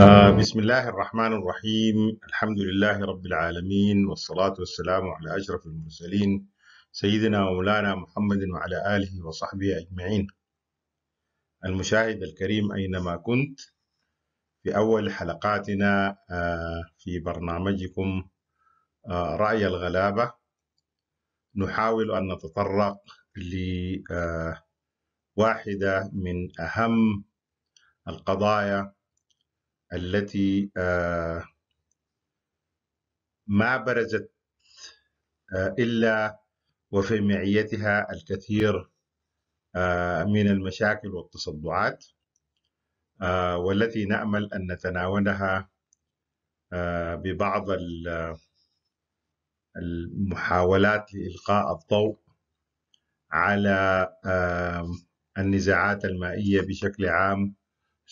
آه، آه. بسم الله الرحمن الرحيم الحمد لله رب العالمين والصلاة والسلام على أشرف المرسلين سيدنا ومولانا محمد وعلى آله وصحبه أجمعين المشاهد الكريم أينما كنت في أول حلقاتنا آه، في برنامجكم رأي الغلابة نحاول أن نتطرق لواحدة من أهم القضايا التي آه، ما برزت آه، إلا وفي معيتها الكثير آه، من المشاكل والتصدعات والتي نأمل أن نتناولها ببعض المحاولات لإلقاء الضوء على النزاعات المائية بشكل عام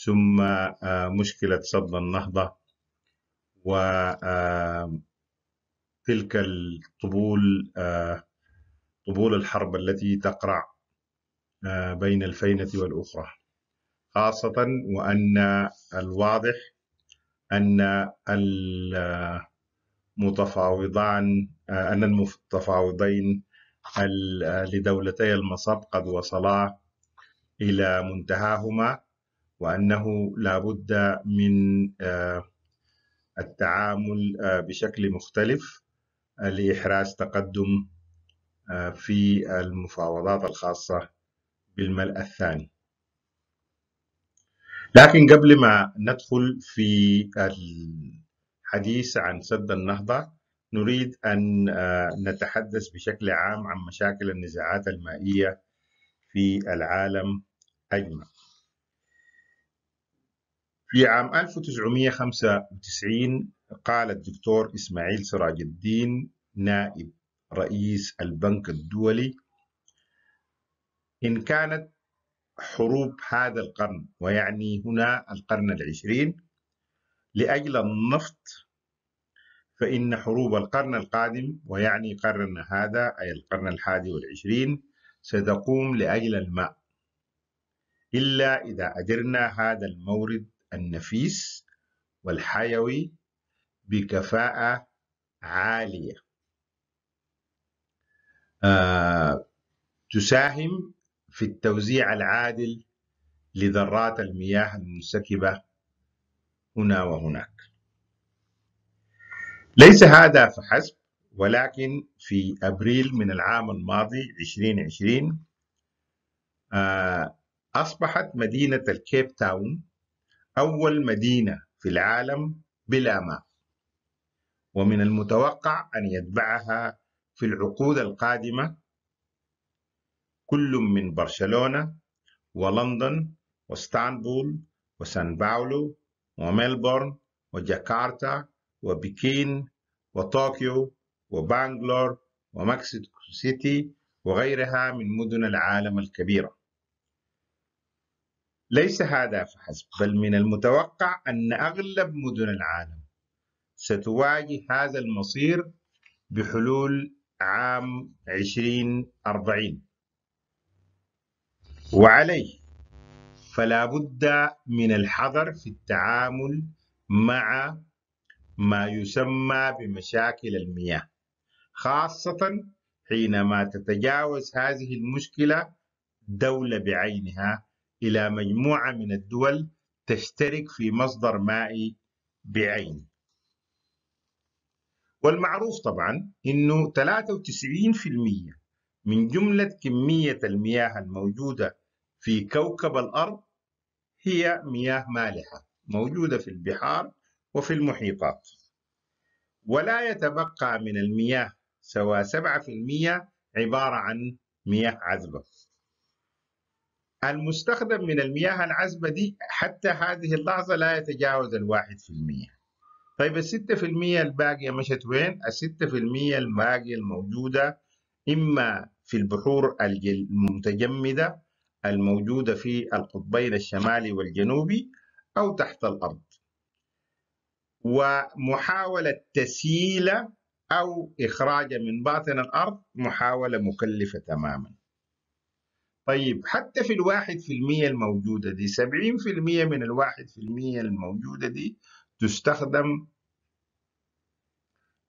ثم آه، مشكلة صد النهضة وتلك الطبول آه، طبول الحرب التي تقرع آه، بين الفينة والأخرى خاصة وأن الواضح أن المتفاوضان أن المتفاوضين لدولتي المصب قد وصلا إلى منتهاهما وأنه لابد من آه، التعامل آه، بشكل مختلف آه، لإحراز تقدم في المفاوضات الخاصة بالملأ الثاني لكن قبل ما ندخل في الحديث عن سد النهضة نريد أن نتحدث بشكل عام عن مشاكل النزاعات المائية في العالم أجمع في عام 1995 قال الدكتور إسماعيل سراج الدين نائب رئيس البنك الدولي إن كانت حروب هذا القرن ويعني هنا القرن العشرين لأجل النفط فإن حروب القرن القادم ويعني قرن هذا أي القرن الحادي والعشرين ستقوم لأجل الماء إلا إذا أجرنا هذا المورد النفيس والحيوي بكفاءة عالية آه، تساهم في التوزيع العادل لذرات المياه المنسكبة هنا وهناك ليس هذا فحسب ولكن في أبريل من العام الماضي 2020 آه، أصبحت مدينة الكيب تاون أول مدينة في العالم بلا ماء ومن المتوقع أن يتبعها في العقود القادمة كل من برشلونة ولندن واسطنبول وسان باولو وملبورن وجاكرتا وبكين وطوكيو وبانغلور ومكسيكو سيتي وغيرها من مدن العالم الكبيرة ليس هذا فحسب بل من المتوقع أن أغلب مدن العالم ستواجه هذا المصير بحلول عام 2040 وعليه فلا بد من الحذر في التعامل مع ما يسمى بمشاكل المياه خاصة حينما تتجاوز هذه المشكلة دولة بعينها إلى مجموعة من الدول تشترك في مصدر مائي بعينه والمعروف طبعا انه 93% من جملة كمية المياه الموجودة في كوكب الأرض هي مياه مالحة موجودة في البحار وفي المحيطات ولا يتبقى من المياه سوى 7% عبارة عن مياه عذبة المستخدم من المياه العذبة دي حتى هذه اللحظة لا يتجاوز الواحد في المية طيب الستة في المية الباقية مشت وين؟ الستة في المية الباقية الموجودة إما في البحور المتجمدة الموجودة في القطبين الشمالي والجنوبي أو تحت الأرض ومحاولة تسييل أو إخراج من باطن الأرض محاولة مكلفة تماماً طيب حتى في الواحد في المية الموجودة دي سبعين في المية من الواحد في المية الموجودة دي تستخدم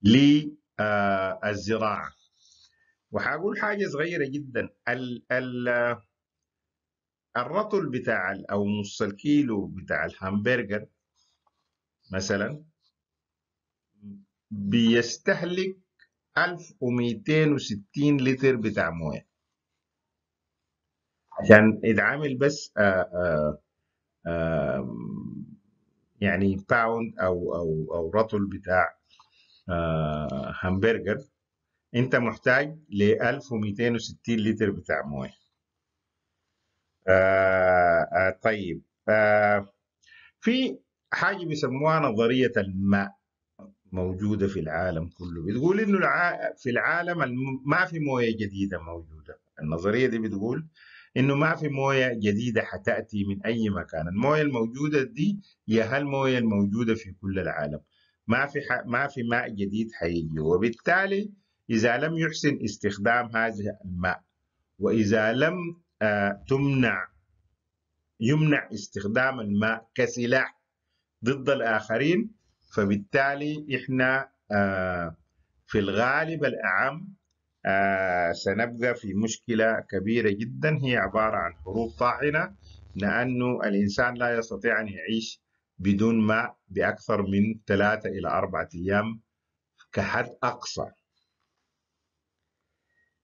للزراعة آه، وهقول حاجة صغيرة جدا ال ال الرطل بتاع أو نص الكيلو بتاع الهامبرجر مثلا بيستهلك 1260 لتر بتاع مويه عشان اذا عامل بس آآ آه، آآ آه، يعني باوند او او او رطل بتاع همبرجر آه، انت محتاج ل 1260 لتر بتاع مويه طيب آآ في حاجه بيسموها نظريه الماء موجوده في العالم كله بتقول انه في العالم ما في مويه جديده موجوده النظريه دي بتقول انه ما في مويه جديده حتاتي من اي مكان المويه الموجوده دي هي المويه الموجوده في كل العالم ما في ما في ماء جديد حيجي وبالتالي اذا لم يحسن استخدام هذا الماء واذا لم آه، تمنع يمنع استخدام الماء كسلاح ضد الاخرين فبالتالي احنا آه، في الغالب الاعم آه، سنبقى في مشكلة كبيرة جدا هي عبارة عن حروب طاحنة لأنه الإنسان لا يستطيع أن يعيش بدون ماء بأكثر من ثلاثة إلى أربعة أيام كحد أقصى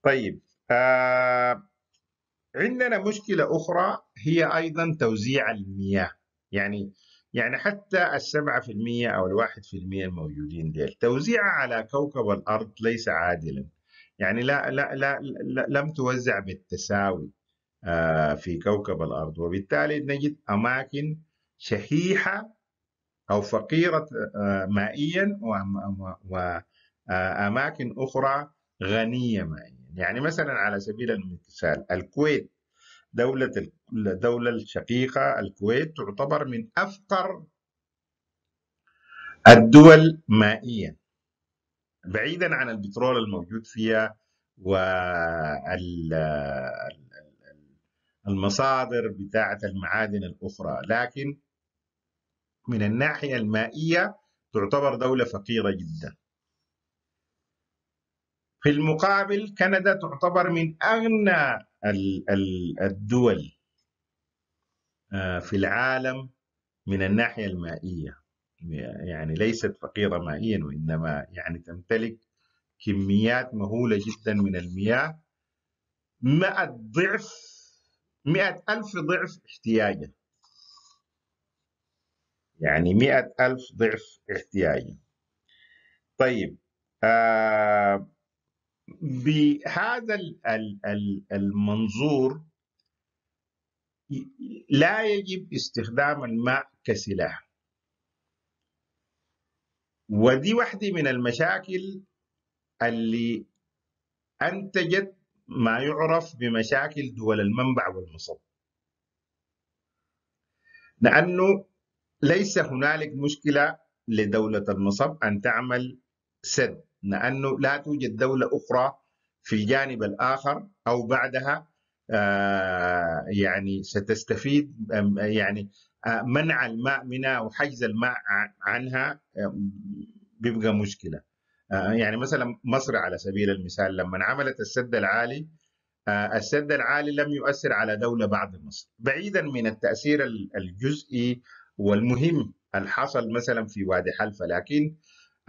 طيب آه عندنا مشكلة أخرى هي أيضا توزيع المياه يعني يعني حتى السبعة في المية أو الواحد في المية الموجودين ديل توزيعها على كوكب الأرض ليس عادلا يعني لا لا لا, لم توزع بالتساوي آه، في كوكب الارض وبالتالي نجد اماكن شحيحه او فقيره آه، مائيا واماكن آه، اخرى غنيه مائيا يعني مثلا على سبيل المثال الكويت دولة الدولة الشقيقة الكويت تعتبر من أفقر الدول مائيا بعيدا عن البترول الموجود فيها والمصادر بتاعة المعادن الأخرى لكن من الناحية المائية تعتبر دولة فقيرة جدا في المقابل كندا تعتبر من أغنى الدول آه، في العالم من الناحية المائية يعني ليست فقيرة مائيا وإنما يعني تمتلك كميات مهولة جدا من المياه مئة ضعف مئة ألف ضعف احتياجها يعني مئة ألف ضعف احتياجها طيب آه بهذا المنظور لا يجب استخدام الماء كسلاح ودي واحدة من المشاكل اللي أنتجت ما يعرف بمشاكل دول المنبع والمصب لأنه ليس هنالك مشكلة لدولة المصب أن تعمل سد لأنه لا توجد دولة أخرى في الجانب الآخر أو بعدها آه، يعني ستستفيد يعني منع الماء منها وحجز الماء عنها آه، بيبقى مشكله آه، يعني مثلا مصر على سبيل المثال لما عملت السد العالي آه، السد العالي لم يؤثر على دوله بعد مصر بعيدا من التاثير الجزئي والمهم الحصل مثلا في وادي حلفه لكن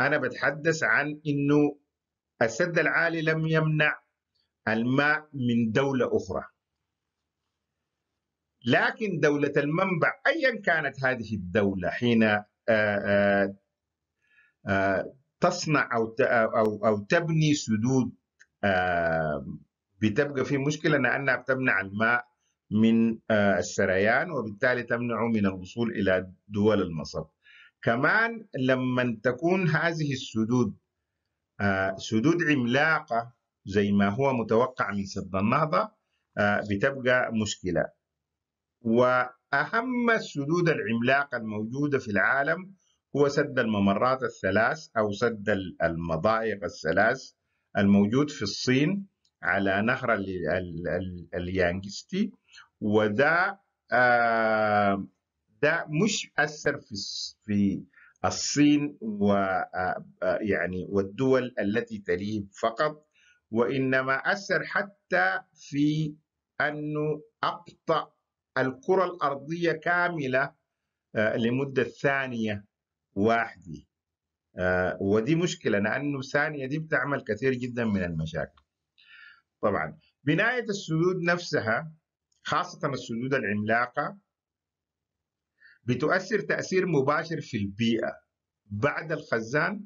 انا بتحدث عن انه السد العالي لم يمنع الماء من دوله اخرى لكن دولة المنبع أيا كانت هذه الدولة حين آه، آه، آه، تصنع أو أو تبني سدود بتبقى في مشكلة لأنها بتمنع الماء من السريان وبالتالي تمنعه من الوصول إلى دول المصب كمان لما تكون هذه السدود سدود عملاقة زي ما هو متوقع من سد النهضة بتبقى مشكلة وأهم السدود العملاقة الموجودة في العالم هو سد الممرات الثلاث أو سد المضايق الثلاث الموجود في الصين على نهر اليانجستي وده آه ده مش أثر في في الصين و آه، آه، يعني والدول التي تليه فقط وإنما أثر حتى في أنه أبطأ الكرة الأرضية كاملة آه، لمدة ثانية واحدة آه، ودي مشكلة لأنه ثانية دي بتعمل كثير جدا من المشاكل طبعا بناية السدود نفسها خاصة السدود العملاقة بتؤثر تأثير مباشر في البيئة بعد الخزان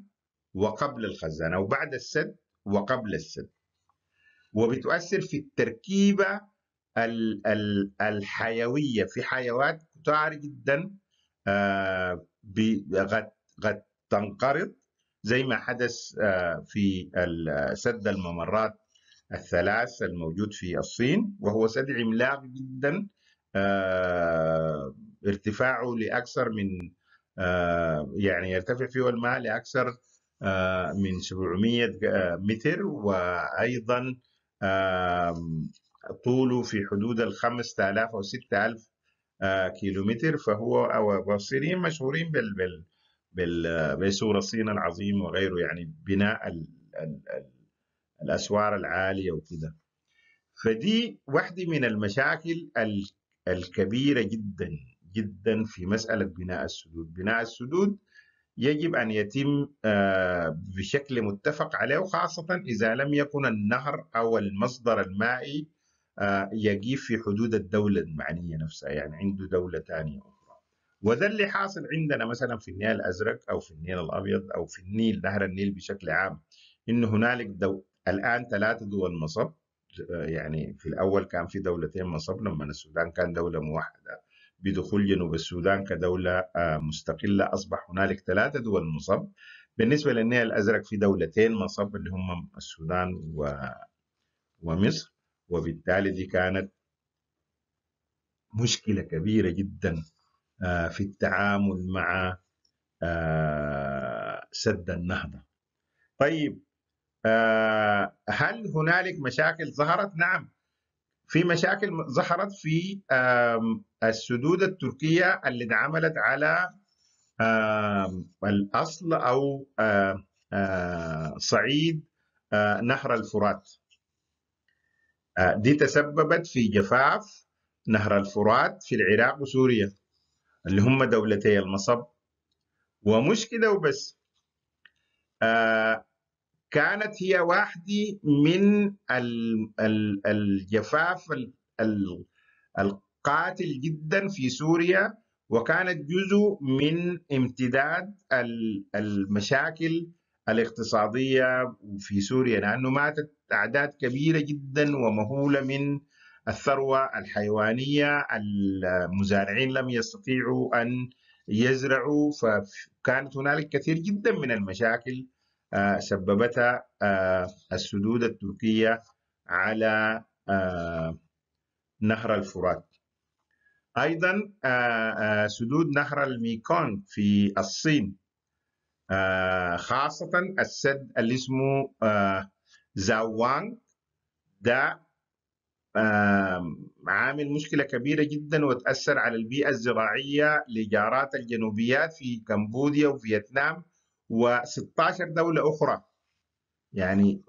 وقبل الخزان أو بعد السد وقبل السد وبتؤثر في التركيبة الحيويه في حيوات كتار جدا قد آه، قد تنقرض زي ما حدث آه، في سد الممرات الثلاث الموجود في الصين وهو سد عملاق جدا آه، ارتفاعه لاكثر من يعني يرتفع فيه الماء لاكثر من 700 متر وايضا طوله في حدود ال 5000 أو 6000 آه، كيلو متر فهو أو الصينيين مشهورين بال بال بال بسور الصين العظيم وغيره يعني بناء ال ال ال الأسوار العالية وكده فدي واحدة من المشاكل الكبيرة جدا جدا في مسألة بناء السدود بناء السدود يجب أن يتم آه، بشكل متفق عليه وخاصة إذا لم يكن النهر أو المصدر المائي آه، يجي في حدود الدولة المعنية نفسها يعني عنده دولة ثانية أخرى وذا اللي حاصل عندنا مثلا في النيل الأزرق أو في النيل الأبيض أو في النيل نهر النيل بشكل عام إنه هنالك دو... الآن ثلاثة دول مصب آه، يعني في الأول كان في دولتين مصب لما السودان كان دولة موحدة بدخول جنوب السودان كدولة آه، مستقلة أصبح هنالك ثلاثة دول مصب بالنسبة للنيل الأزرق في دولتين مصب اللي هم السودان و... ومصر وبالتالي دي كانت مشكلة كبيرة جدا آه، في التعامل مع آه، سد النهضة طيب آه، هل هنالك مشاكل ظهرت؟ نعم في مشاكل ظهرت في السدود التركية اللي انعملت على الأصل أو صعيد نهر الفرات آه، دي تسببت في جفاف نهر الفرات في العراق وسوريا اللي هم دولتي المصب ومش كده وبس آه، كانت هي واحدة من الجفاف القاتل جدا في سوريا وكانت جزء من امتداد المشاكل الاقتصادية في سوريا لأنه ماتت أعداد كبيرة جدا ومهولة من الثروة الحيوانية المزارعين لم يستطيعوا أن يزرعوا فكانت هنالك كثير جدا من المشاكل آه، سببتها آه، السدود التركية على آه، نهر الفرات أيضا سدود نهر الميكونغ في الصين آه، خاصة السد اللي اسمه آه، زاوانغ ده عامل مشكلة كبيرة جدا وتأثر على البيئة الزراعية لجارات الجنوبيات في كمبوديا وفيتنام و16 دولة أخرى يعني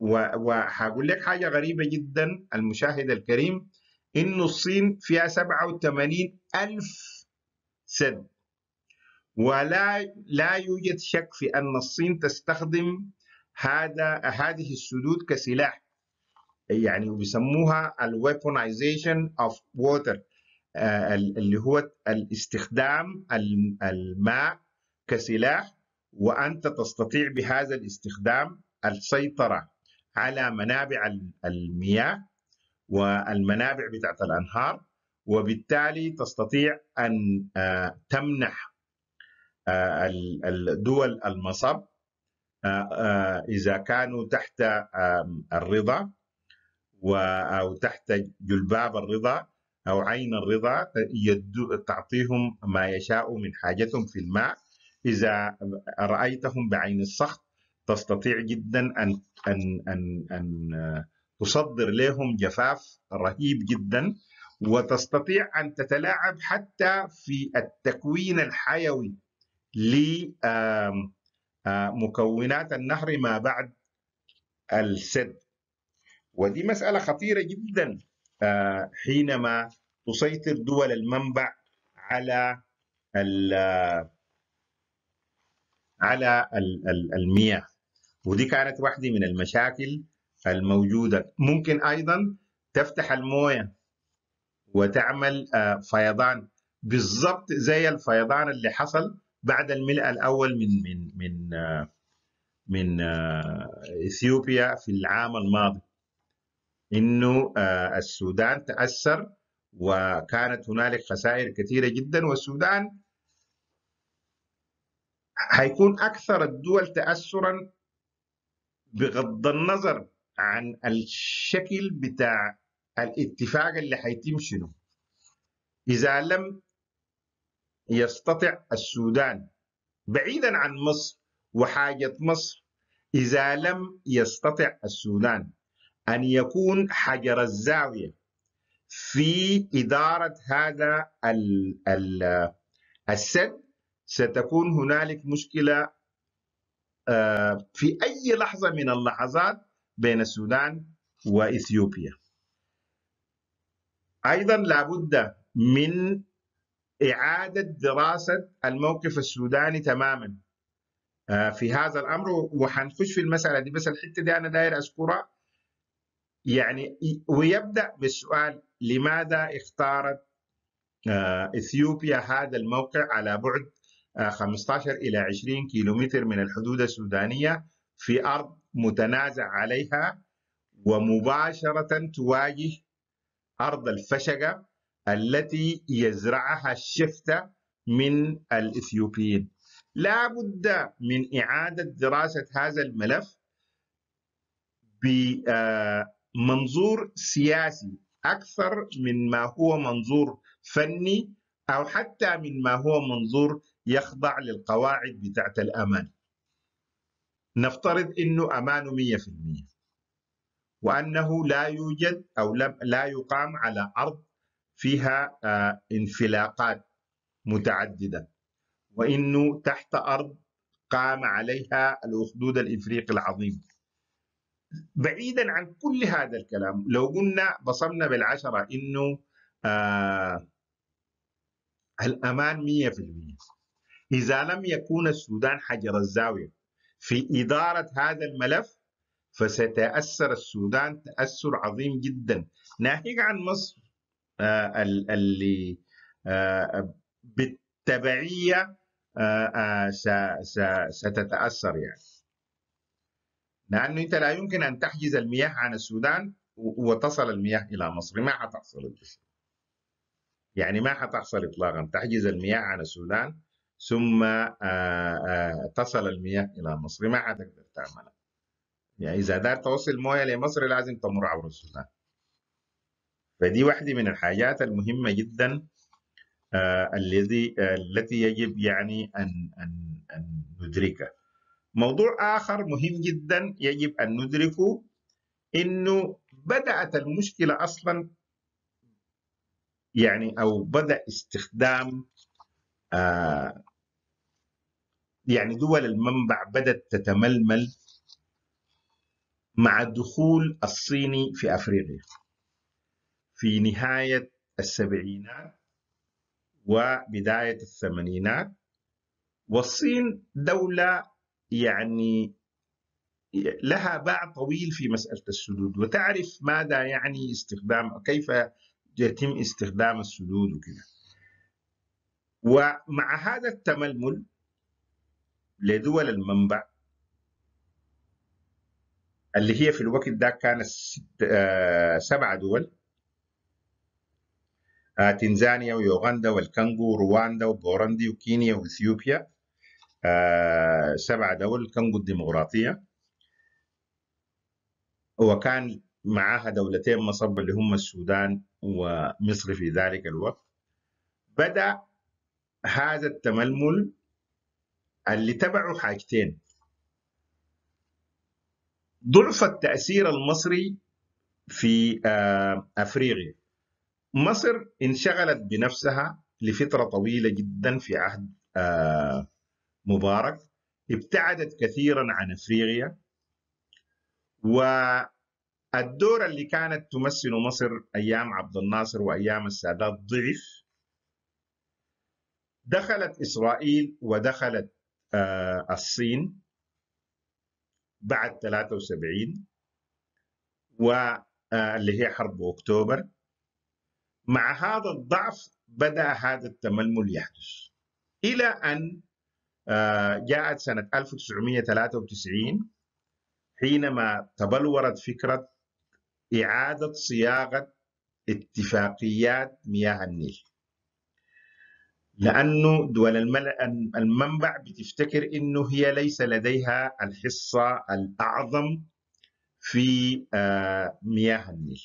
وهقول لك حاجة غريبة جدا المشاهد الكريم إنه الصين فيها 87 ألف سد ولا لا يوجد شك في أن الصين تستخدم هذا هذه السدود كسلاح يعني بيسموها الويبونايزيشن اوف ووتر اللي هو الاستخدام الماء كسلاح وانت تستطيع بهذا الاستخدام السيطره على منابع المياه والمنابع بتاعت الانهار وبالتالي تستطيع ان آه، تمنح آه، الدول المصب آه، آه، إذا كانوا تحت الرضا أو تحت جلباب الرضا أو عين الرضا تعطيهم ما يشاء من حاجتهم في الماء إذا رأيتهم بعين السخط تستطيع جدا أن أن أن أن تصدر لهم جفاف رهيب جدا وتستطيع أن تتلاعب حتى في التكوين الحيوي لمكونات النهر ما بعد السد ودي مسألة خطيرة جدا حينما تسيطر دول المنبع على على المياه ودي كانت واحدة من المشاكل الموجودة ممكن أيضا تفتح الموية وتعمل فيضان بالضبط زي الفيضان اللي حصل بعد الملء الاول من من من من آه، اثيوبيا في العام الماضي انه آه، السودان تاثر وكانت هنالك خسائر كثيره جدا والسودان حيكون اكثر الدول تاثرا بغض النظر عن الشكل بتاع الاتفاق اللي حيتم شنو اذا لم يستطع السودان بعيدا عن مصر وحاجة مصر إذا لم يستطع السودان أن يكون حجر الزاوية في إدارة هذا ال ال السد ستكون هنالك مشكلة آه، في أي لحظة من اللحظات بين السودان وإثيوبيا أيضا لابد من إعادة دراسة الموقف السوداني تماما آه، في هذا الأمر وحنخش في المسألة دي بس الحتة دي أنا داير أذكرها يعني ويبدأ بالسؤال لماذا اختارت آه، إثيوبيا هذا الموقع على بعد 15 آه، إلى 20 كيلومتر من الحدود السودانية في أرض متنازع عليها ومباشرة تواجه أرض الفشقة التي يزرعها الشفتة من الإثيوبيين لا بد من إعادة دراسة هذا الملف بمنظور آه، سياسي أكثر من ما هو منظور فني أو حتى من ما هو منظور يخضع للقواعد بتاعت الأمان نفترض أنه أمانه 100% وأنه لا يوجد أو لا يقام على أرض فيها آه، انفلاقات متعددة وإنه تحت أرض قام عليها الأخدود الإفريقي العظيم بعيدا عن كل هذا الكلام لو قلنا بصمنا بالعشرة إنه آه الأمان 100% إذا لم يكون السودان حجر الزاوية في إدارة هذا الملف فستأثر السودان تأثر عظيم جدا ناهيك عن مصر آه، اللي آه، بالتبعيه آه، ستتاثر يعني لانه انت لا يمكن ان تحجز المياه عن السودان وتصل المياه الى مصر ما حتحصل يعني ما حتحصل اطلاقا تحجز المياه عن السودان ثم تصل المياه الى مصر ما حتقدر تعملها يعني اذا دار توصل مويه لمصر لازم تمر عبر السودان فدي واحدة من الحاجات المهمة جدا آه، الذي آه، التي يجب يعني أن أن أن ندركها. موضوع آخر مهم جدا يجب أن ندركه إنه بدأت المشكلة أصلا يعني أو بدأ استخدام آه، يعني دول المنبع بدأت تتململ مع دخول الصيني في أفريقيا في نهاية السبعينات وبداية الثمانينات والصين دولة يعني لها باع طويل في مسألة السدود وتعرف ماذا يعني استخدام كيف يتم استخدام السدود وكذا ومع هذا التململ لدول المنبع اللي هي في الوقت ده كانت آه، سبعة دول آه، تنزانيا ويوغندا والكونغو ورواندا وبوروندي وكينيا واثيوبيا آه، سبع دول الكونغو الديمقراطيه وكان معاها دولتين مصب اللي هم السودان ومصر في ذلك الوقت بدا هذا التململ اللي تبعه حاجتين ضعف التاثير المصري في آه، افريقيا مصر انشغلت بنفسها لفترة طويلة جدا في عهد آه، مبارك ابتعدت كثيرا عن افريقيا والدور اللي كانت تمثله مصر ايام عبد الناصر وايام السادات ضعف دخلت اسرائيل ودخلت آه، الصين بعد 73 واللي آه، هي حرب اكتوبر مع هذا الضعف بدأ هذا التململ يحدث إلى أن آه، جاءت سنة 1993 حينما تبلورت فكرة إعادة صياغة اتفاقيات مياه النيل لأنه دول المنبع بتفتكر أنه هي ليس لديها الحصة الأعظم في آه، مياه النيل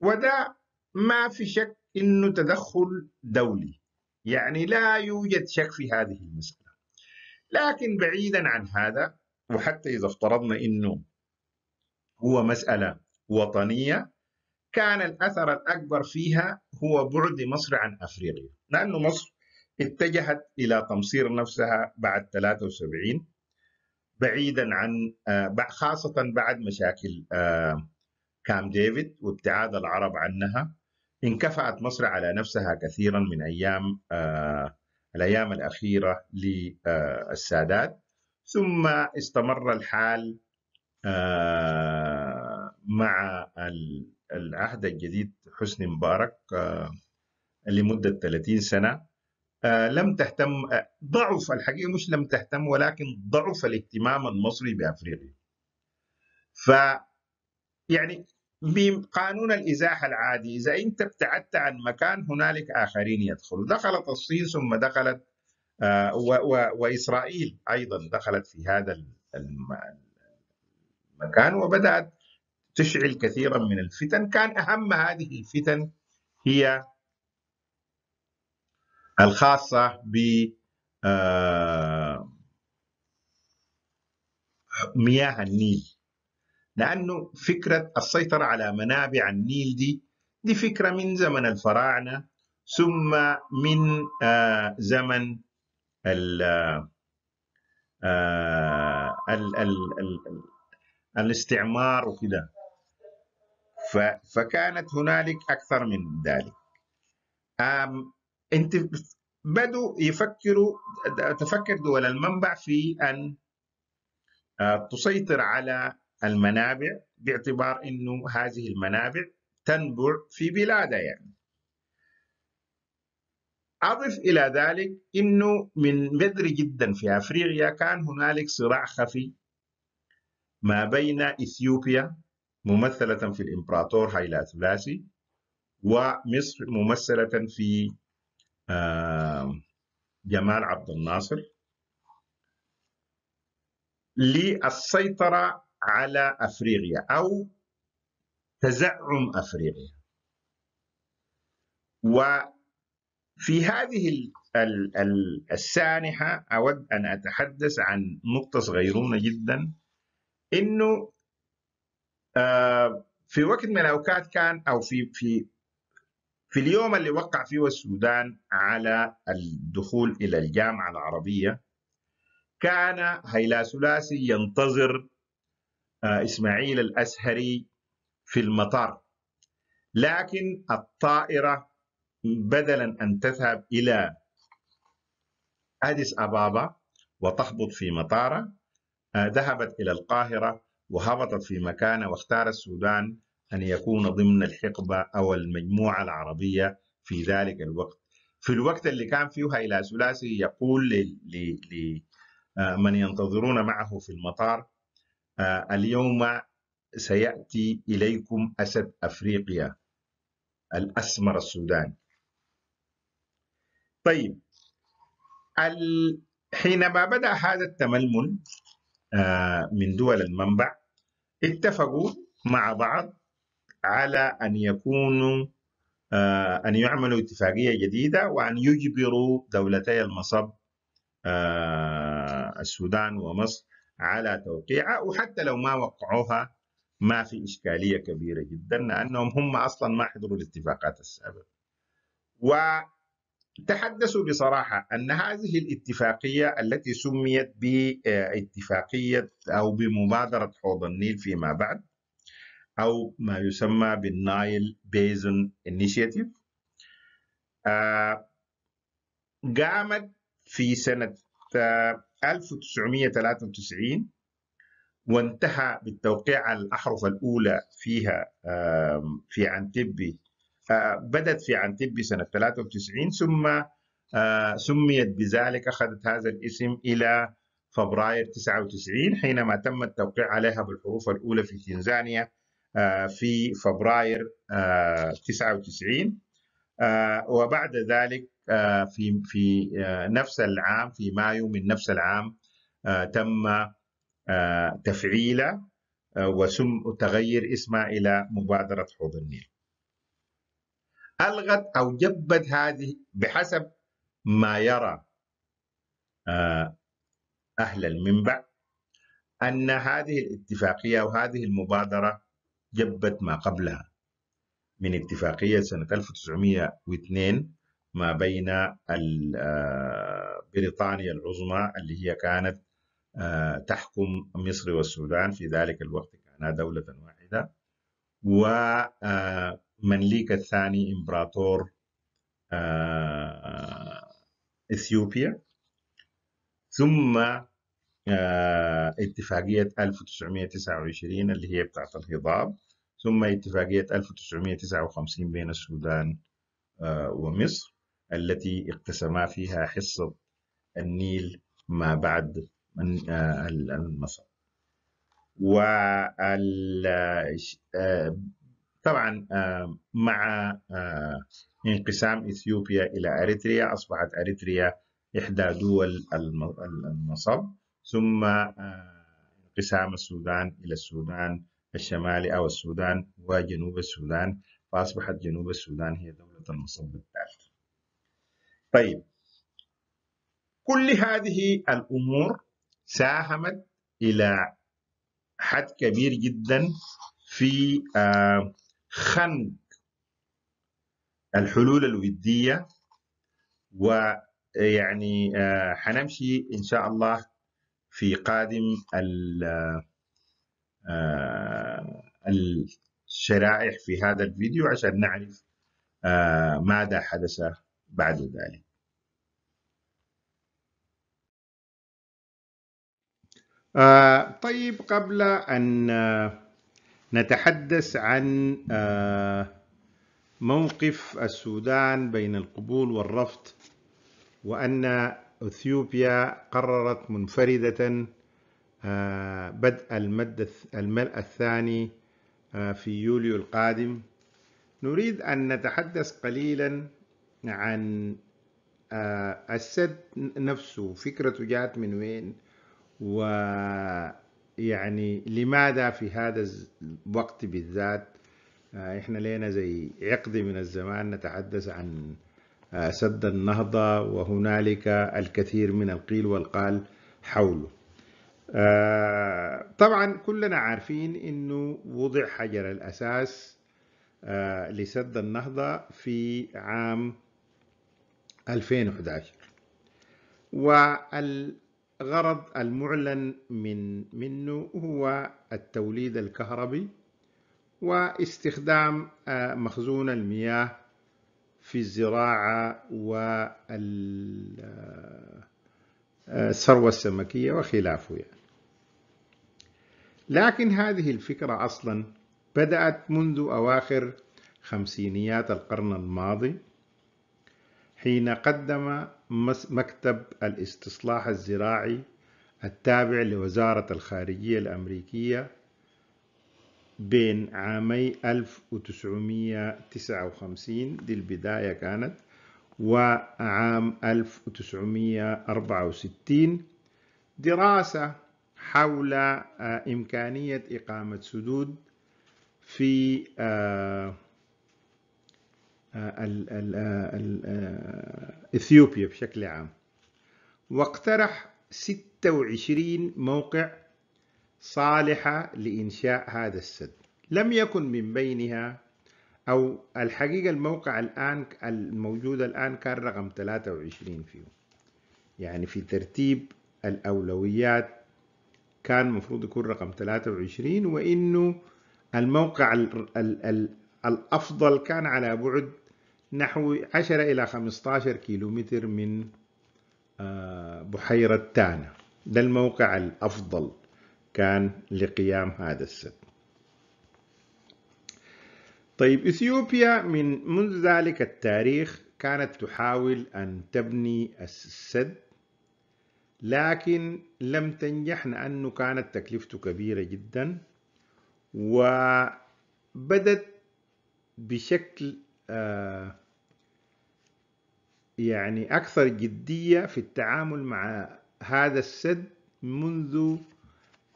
وده ما في شك انه تدخل دولي يعني لا يوجد شك في هذه المساله لكن بعيدا عن هذا وحتى اذا افترضنا انه هو مساله وطنيه كان الاثر الاكبر فيها هو بعد مصر عن افريقيا لانه مصر اتجهت الى تمصير نفسها بعد 73 بعيدا عن آه، خاصه بعد مشاكل آه، كام ديفيد وابتعاد العرب عنها انكفأت مصر على نفسها كثيرا من أيام آه، الأيام الأخيرة للسادات ثم استمر الحال آه، مع العهد الجديد حسني مبارك آه، لمدة 30 سنة لم تهتم ضعف الحقيقة مش لم تهتم ولكن ضعف الاهتمام المصري بأفريقيا ف يعني بقانون الإزاحة العادي إذا أنت ابتعدت عن مكان هنالك آخرين يدخلوا دخلت الصين ثم دخلت آه، وإسرائيل أيضا دخلت في هذا المكان وبدأت تشعل كثيرا من الفتن كان أهم هذه الفتن هي الخاصة ب آه، مياه النيل لأنه فكرة السيطرة على منابع النيل دي دي فكرة من زمن الفراعنة ثم من آه زمن ال آه, آه، ال ال الاستعمار وكده فكانت هنالك أكثر من ذلك انت بدوا يفكروا تفكر دول المنبع في أن آه، تسيطر على المنابع باعتبار انه هذه المنابع تنبع في بلاده يعني أضف إلى ذلك أنه من بدري جدا في أفريقيا كان هنالك صراع خفي ما بين إثيوبيا ممثلة في الإمبراطور هايلا ثلاثي ومصر ممثلة في جمال عبد الناصر للسيطرة على افريقيا او تزعم افريقيا وفي هذه السانحه اود ان اتحدث عن نقطه صغيرونه جدا انه آه، في وقت من الاوقات كان او في في في اليوم اللي وقع فيه السودان على الدخول الى الجامعه العربيه كان هيلا سلاسي ينتظر آه، إسماعيل الأزهري في المطار لكن الطائرة بدلا أن تذهب إلى أديس أبابا وتهبط في مطارة آه، ذهبت إلى القاهرة وهبطت في مكان واختار السودان أن يكون ضمن الحقبة أو المجموعة العربية في ذلك الوقت في الوقت اللي كان فيه هيلا سلاسي يقول لمن آه، ينتظرون معه في المطار آه، اليوم سيأتي إليكم أسد أفريقيا الأسمر السوداني طيب حينما بدأ هذا التململ آه، من دول المنبع اتفقوا مع بعض على أن يكونوا آه، أن يعملوا اتفاقية جديدة وأن يجبروا دولتي المصب السودان ومصر على توقيعها وحتى لو ما وقعوها ما في إشكالية كبيرة جدا لأنهم هم أصلا ما حضروا الاتفاقات السابقة وتحدثوا بصراحة أن هذه الاتفاقية التي سميت باتفاقية أو بمبادرة حوض النيل فيما بعد أو ما يسمى بالنايل بيزن انيشيتيف آه، قامت في سنة آه، 1993 وانتهى بالتوقيع على الأحرف الأولى فيها في عنتبي بدت في عنتبي سنة 93 ثم سميت بذلك أخذت هذا الاسم إلى فبراير 99 حينما تم التوقيع عليها بالحروف الأولى في تنزانيا في فبراير 99 وبعد ذلك آه، في في آه، نفس العام في مايو من نفس العام آه، تم تفعيله وسم تغير اسمها الى مبادره حوض النيل. الغت او جبت هذه بحسب ما يرى اهل المنبع ان هذه الاتفاقيه وهذه المبادره جبت ما قبلها من اتفاقيه سنه 1902 ما بين آه، بريطانيا العظمى اللي هي كانت آه، تحكم مصر والسودان في ذلك الوقت كانا دولة واحدة ومنليك آه، الثاني إمبراطور إثيوبيا ثم اتفاقية 1929 اللي هي بتاعت الهضاب ثم اتفاقية 1959 بين السودان ومصر التي اقتسما فيها حصة النيل ما بعد آه، و آه، طبعا آه، مع انقسام اثيوبيا الى اريتريا اصبحت اريتريا احدى دول المصب ثم انقسام السودان الى السودان الشمالي او السودان وجنوب السودان فاصبحت جنوب السودان هي دوله المصب الثالث طيب كل هذه الأمور ساهمت إلى حد كبير جدا في آه، خنق الحلول الودية ويعني آه، حنمشي إن شاء الله في قادم الشرائح آه، في هذا الفيديو عشان نعرف ماذا حدث بعد ذلك آه طيب قبل أن آه، نتحدث عن آه موقف السودان بين القبول والرفض وأن أثيوبيا قررت منفردة آه، بدء المد الملء الثاني آه، في يوليو القادم نريد أن نتحدث قليلا عن السد نفسه فكرته جاءت من وين ويعني لماذا في هذا الوقت بالذات آه، احنا لينا زي عقد من الزمان نتحدث عن آه، سد النهضة وهنالك الكثير من القيل والقال حوله آه، طبعا كلنا عارفين انه وضع حجر الاساس لسد النهضة في عام 2011 وال غرض المعلن من منه هو التوليد الكهربي واستخدام آه، مخزون المياه في الزراعة والثروة آه، آه، السمكية وخلافه يعني. لكن هذه الفكرة أصلا بدأت منذ أواخر خمسينيات القرن الماضي حين قدم مكتب الاستصلاح الزراعي التابع لوزارة الخارجية الأمريكية بين عامي 1959 دي البداية كانت وعام 1964 دراسة حول آه، إمكانية إقامة سدود في آه، اثيوبيا بشكل عام واقترح 26 موقع صالحة لإنشاء هذا السد لم يكن من بينها أو الحقيقة الموقع الآن الموجود الآن كان رقم 23 فيه يعني في ترتيب الأولويات كان المفروض يكون رقم 23 وإنه الموقع الأفضل كان على بعد نحو 10 إلى 15 كيلومتر من آه، بحيرة تانا ده الموقع الأفضل كان لقيام هذا السد طيب إثيوبيا من منذ ذلك التاريخ كانت تحاول أن تبني السد لكن لم تنجح لأنه كانت تكلفته كبيرة جدا وبدت بشكل آه، يعني أكثر جدية في التعامل مع هذا السد منذ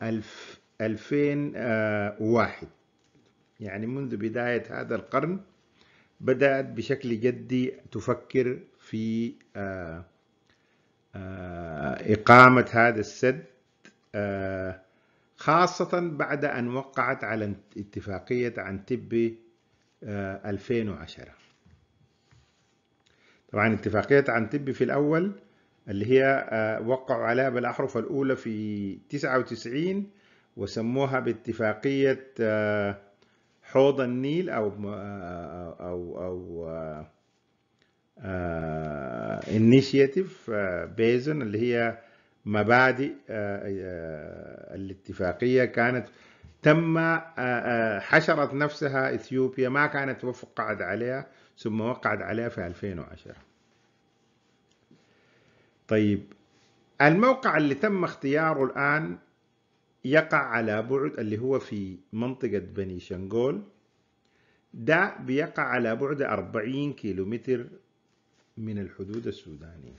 ألف 2001 آه، يعني منذ بداية هذا القرن بدأت بشكل جدي تفكر في آه، إقامة هذا السد خاصة بعد أن وقعت على اتفاقية عن تبي 2010 آه، طبعا اتفاقية عن طب في الأول اللي هي آه، وقعوا عليها بالأحرف الأولى في 99 وسموها باتفاقية آه، حوض النيل أو أو أو انيشيتيف بيزن اللي هي مبادئ الاتفاقية كانت تم آه، آه، حشرت نفسها اثيوبيا ما كانت وقعت عليها ثم وقعت عليها في 2010 طيب الموقع اللي تم اختياره الان يقع على بعد اللي هو في منطقة بني شنغول ده بيقع على بعد 40 كيلومتر من الحدود السودانية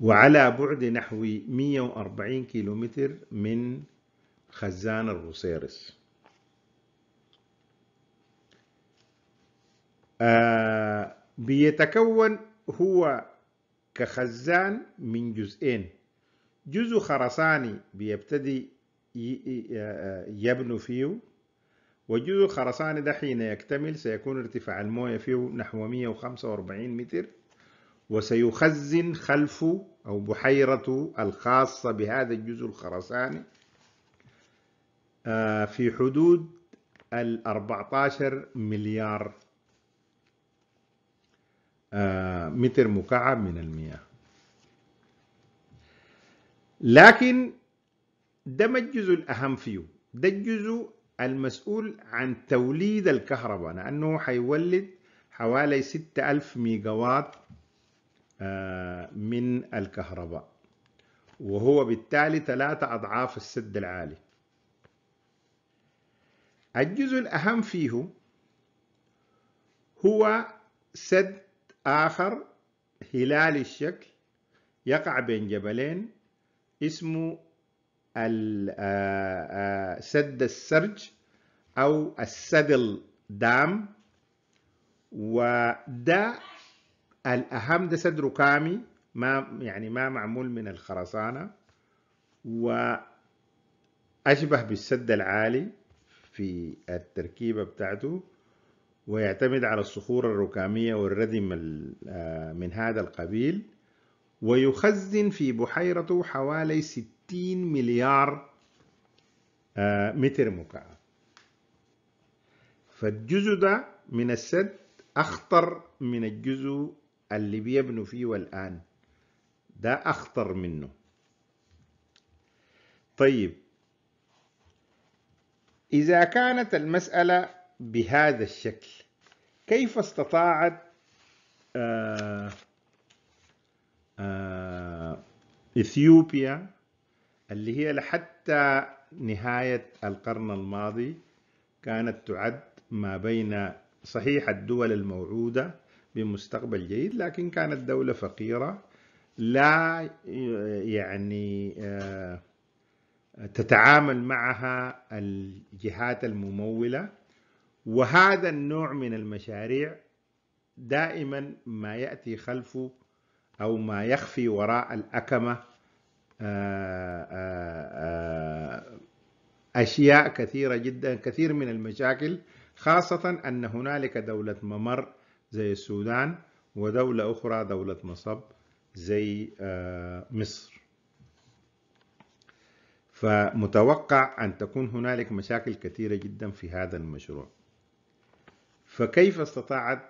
وعلى بعد نحو 140 كيلومتر من خزان الروسيرس آه، بيتكون هو كخزان من جزئين جزء خرساني بيبتدي آه، يبنو فيه وجزء خرساني ده حين يكتمل سيكون ارتفاع المويه فيه نحو 145 متر وسيخزن خلفه أو بحيرته الخاصة بهذا الجزء الخرساني آه، في حدود ال 14 مليار آه، متر مكعب من المياه لكن ده ما الجزء الأهم فيه ده الجزء المسؤول عن توليد الكهرباء لأنه حيولد حوالي 6000 وات آه، من الكهرباء وهو بالتالي ثلاثة أضعاف السد العالي الجزء الأهم فيه هو سد آخر هلال الشكل يقع بين جبلين اسمه سد السرج أو السدل دام وده الأهم ده سد ركامي ما يعني ما معمول من الخرسانة وأشبه بالسد العالي في التركيبة بتاعته ويعتمد على الصخور الركامية والردم آه، من هذا القبيل ويخزن في بحيرته حوالي 60 مليار آه، متر مكعب فالجزء ده من السد أخطر من الجزء اللي بيبنوا فيه والآن ده أخطر منه طيب إذا كانت المسألة بهذا الشكل كيف استطاعت آآ آه، آآ آه، إثيوبيا اللي هي لحتى نهاية القرن الماضي كانت تعد ما بين صحيح الدول الموعودة بمستقبل جيد لكن كانت دولة فقيرة لا يعني آه تتعامل معها الجهات الممولة وهذا النوع من المشاريع دائما ما يأتي خلفه أو ما يخفي وراء الأكمة آه، آه، آه، أشياء كثيرة جدا كثير من المشاكل خاصة أن هنالك دولة ممر زي السودان ودولة أخرى دولة مصب زي مصر فمتوقع أن تكون هنالك مشاكل كثيرة جدا في هذا المشروع فكيف استطاعت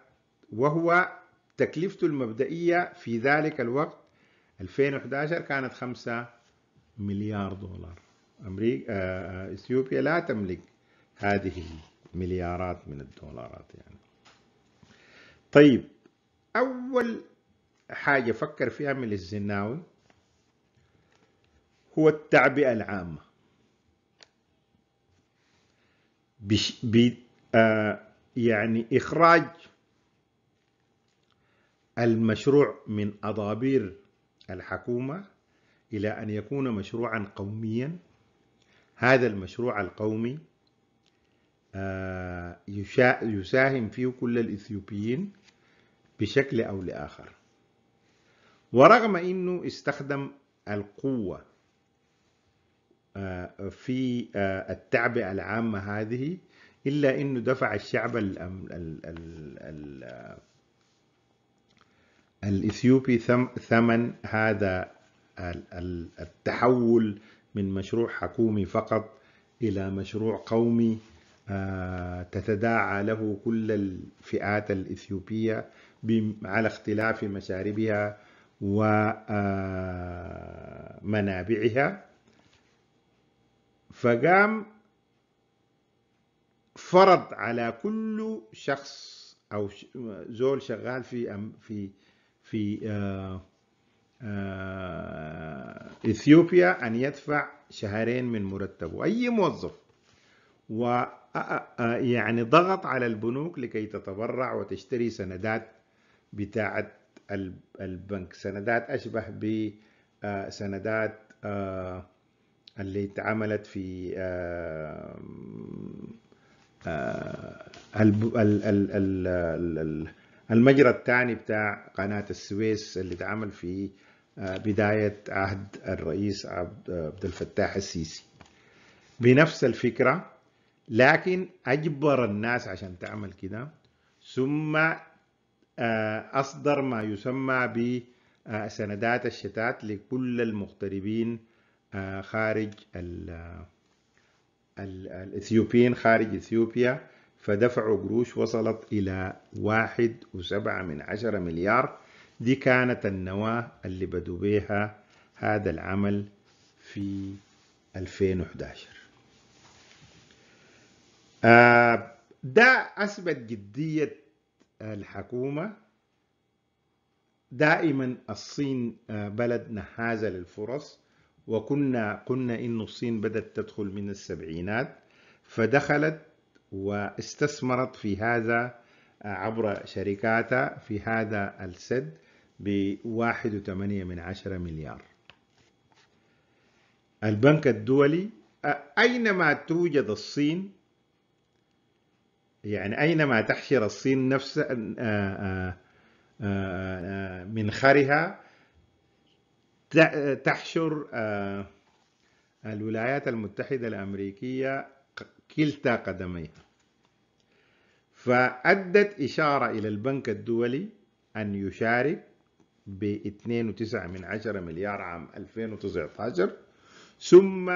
وهو تكلفته المبدئية في ذلك الوقت 2011 كانت 5 مليار دولار أمريكا آه، آه، إثيوبيا لا تملك هذه المليارات من الدولارات يعني طيب أول حاجة فكر فيها من الزناوي هو التعبئة العامة بش ب آه يعني إخراج المشروع من أضابير الحكومة إلى أن يكون مشروعا قوميا هذا المشروع القومي آه يساهم فيه كل الإثيوبيين بشكل أو لآخر ورغم أنه استخدم القوة آه، في آه، التعبئة العامة هذه إلا أنه دفع الشعب الـ الـ الـ آه، الإثيوبي ثمن هذا التحول من مشروع حكومي فقط إلى مشروع قومي تتداعى له كل الفئات الإثيوبية على اختلاف مشاربها ومنابعها فقام فرض على كل شخص او زول شغال في أم في في آآ آه، آآ آه، اثيوبيا ان يدفع شهرين من مرتبه اي موظف و آه، يعني ضغط على البنوك لكي تتبرع وتشتري سندات بتاعه البنك سندات اشبه بسندات آآ اللي اتعملت في آه، المجرى الثاني بتاع قناة السويس اللي اتعمل في آه، بداية عهد الرئيس آه، عبد الفتاح السيسي بنفس الفكرة لكن أجبر الناس عشان تعمل كده ثم أصدر ما يسمى بسندات الشتات لكل المغتربين آه، خارج الإثيوبيين خارج إثيوبيا فدفعوا قروش وصلت إلى واحد وسبعة من عشرة مليار دي كانت النواة اللي بدوا بيها هذا العمل في 2011 آه، ده أثبت جدية الحكومة دائما الصين آه، بلد نهازة للفرص وكنا قلنا إن الصين بدأت تدخل من السبعينات فدخلت واستثمرت في هذا آه، عبر شركاتها في هذا السد بواحد وثمانية من عشرة مليار البنك الدولي آه، أينما توجد الصين يعني أينما تحشر الصين نفسها آه، منخرها تحشر آه، الولايات المتحدة الأمريكية كلتا قدميها فأدت إشارة إلى البنك الدولي أن يشارك ب 2.9 مليار عام 2019 ثم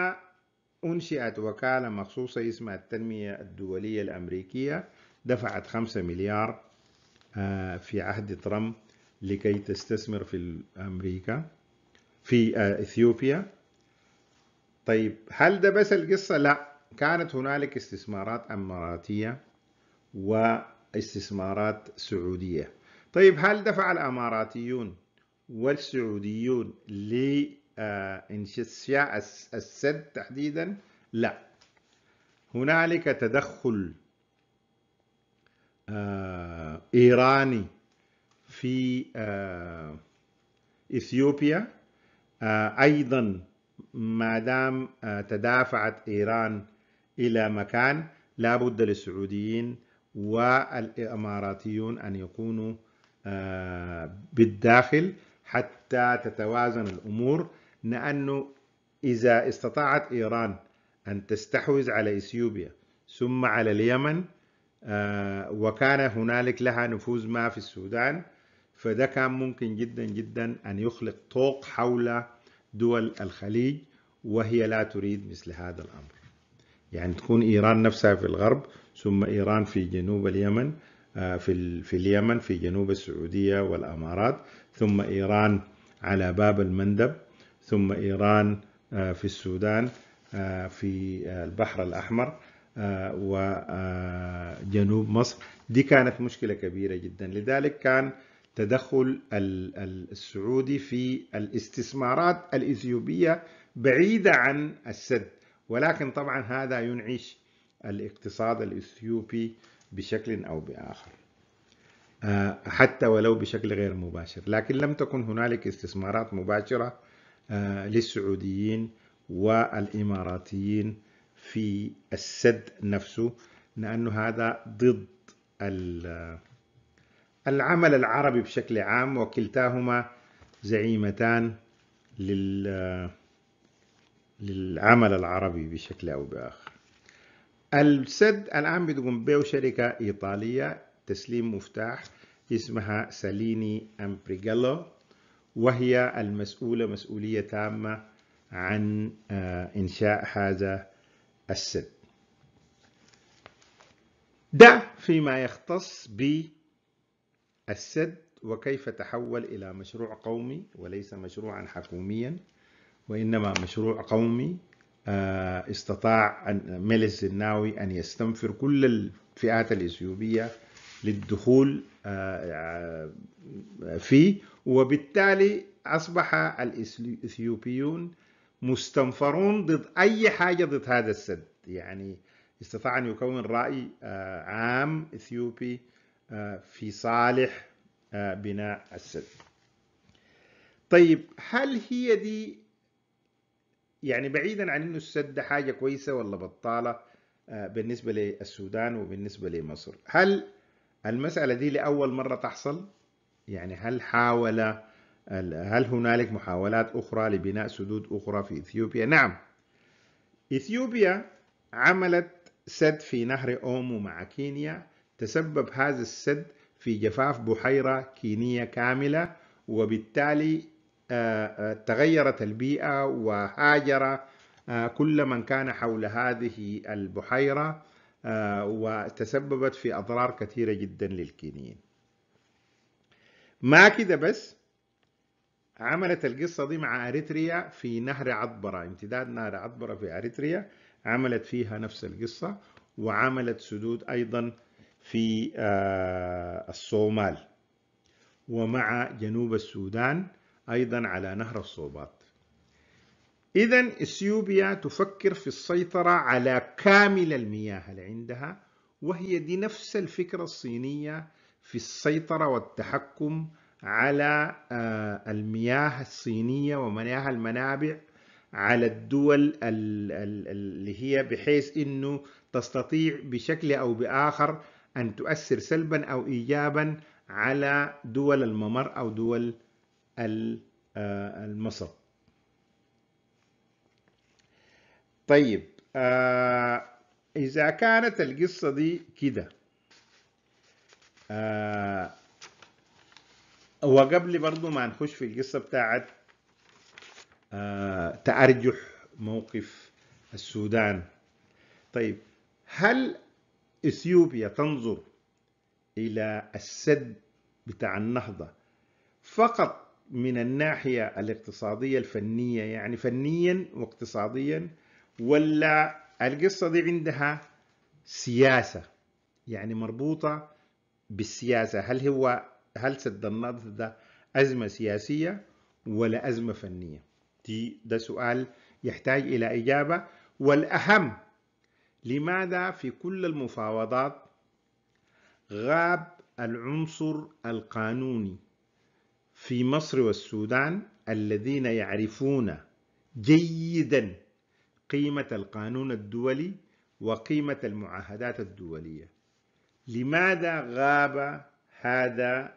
أنشئت وكالة مخصوصة اسمها التنمية الدولية الأمريكية دفعت 5 مليار آه، في عهد ترامب لكي تستثمر في أمريكا في آه، اثيوبيا طيب هل ده بس القصه لا كانت هنالك استثمارات اماراتيه واستثمارات سعوديه طيب هل دفع الاماراتيون والسعوديون لانشاء آه، السد تحديدا لا هنالك تدخل آه، ايراني في اثيوبيا آه، أيضا ما دام آه، تدافعت إيران إلى مكان لا بد للسعوديين والإماراتيون أن يكونوا آه، بالداخل حتى تتوازن الأمور لأنه إذا استطاعت إيران أن تستحوذ على إثيوبيا ثم على اليمن وكان هنالك لها نفوذ ما في السودان فده كان ممكن جدا جدا أن يخلق طوق حول دول الخليج وهي لا تريد مثل هذا الأمر يعني تكون إيران نفسها في الغرب ثم إيران في جنوب اليمن آه، في, في اليمن في جنوب السعودية والأمارات ثم إيران على باب المندب ثم إيران آه، في السودان آه، في البحر الأحمر وجنوب مصر دي كانت مشكلة كبيرة جدا لذلك كان التدخل السعودي في الاستثمارات الإثيوبية بعيدة عن السد ولكن طبعا هذا ينعش الاقتصاد الإثيوبي بشكل أو بآخر آه، حتى ولو بشكل غير مباشر لكن لم تكن هنالك استثمارات مباشرة آه، للسعوديين والإماراتيين في السد نفسه لأن هذا ضد العمل العربي بشكل عام وكلتاهما زعيمتان لل للعمل العربي بشكل أو بآخر السد الآن بتقوم به شركة إيطالية تسليم مفتاح اسمها ساليني أمبريجالو وهي المسؤولة مسؤولية تامة عن آه، إنشاء هذا السد ده فيما يختص ب السد وكيف تحول إلى مشروع قومي وليس مشروعا حكوميا وإنما مشروع قومي آه، استطاع ميلس الناوي أن يستنفر كل الفئات الإثيوبية للدخول آه، آه، فيه وبالتالي أصبح الإثيوبيون مستنفرون ضد أي حاجة ضد هذا السد يعني استطاع أن يكون رأي عام إثيوبي آه، في صالح آه، بناء السد طيب هل هي دي يعني بعيدا عن انه السد ده حاجه كويسه ولا بطاله آه، بالنسبه للسودان وبالنسبه لمصر هل المساله دي لاول مره تحصل يعني هل حاول هل هنالك محاولات اخرى لبناء سدود اخرى في اثيوبيا نعم اثيوبيا عملت سد في نهر اومو مع كينيا تسبب هذا السد في جفاف بحيرة كينية كاملة وبالتالي آه، آه، تغيرت البيئة وهاجر آه، كل من كان حول هذه البحيرة وتسببت في أضرار كثيرة جدا للكينيين ما كده بس عملت القصة دي مع أريتريا في نهر عطبرة امتداد نهر عطبرة في أريتريا عملت فيها نفس القصة وعملت سدود أيضا في آه، الصومال ومع جنوب السودان أيضا على نهر الصوبات إذا إثيوبيا تفكر في السيطرة على كامل المياه اللي عندها وهي دي نفس الفكرة الصينية في السيطرة والتحكم على آه، المياه الصينية ومياه المنابع على الدول اللي هي بحيث انه تستطيع بشكل او باخر أن تؤثر سلبا أو إيجابا على دول الممر أو دول آه، المصر طيب آه إذا كانت القصة دي كده آه وقبل برضو ما نخش في القصة بتاعت آه تأرجح موقف السودان طيب هل اثيوبيا تنظر الى السد بتاع النهضه فقط من الناحيه الاقتصاديه الفنيه يعني فنيا واقتصاديا ولا القصه دي عندها سياسه يعني مربوطه بالسياسه هل هو هل سد النهضه ده ازمه سياسيه ولا ازمه فنيه؟ دي ده سؤال يحتاج الى اجابه والاهم لماذا في كل المفاوضات غاب العنصر القانوني في مصر والسودان الذين يعرفون جيدا قيمة القانون الدولي وقيمة المعاهدات الدولية لماذا غاب هذا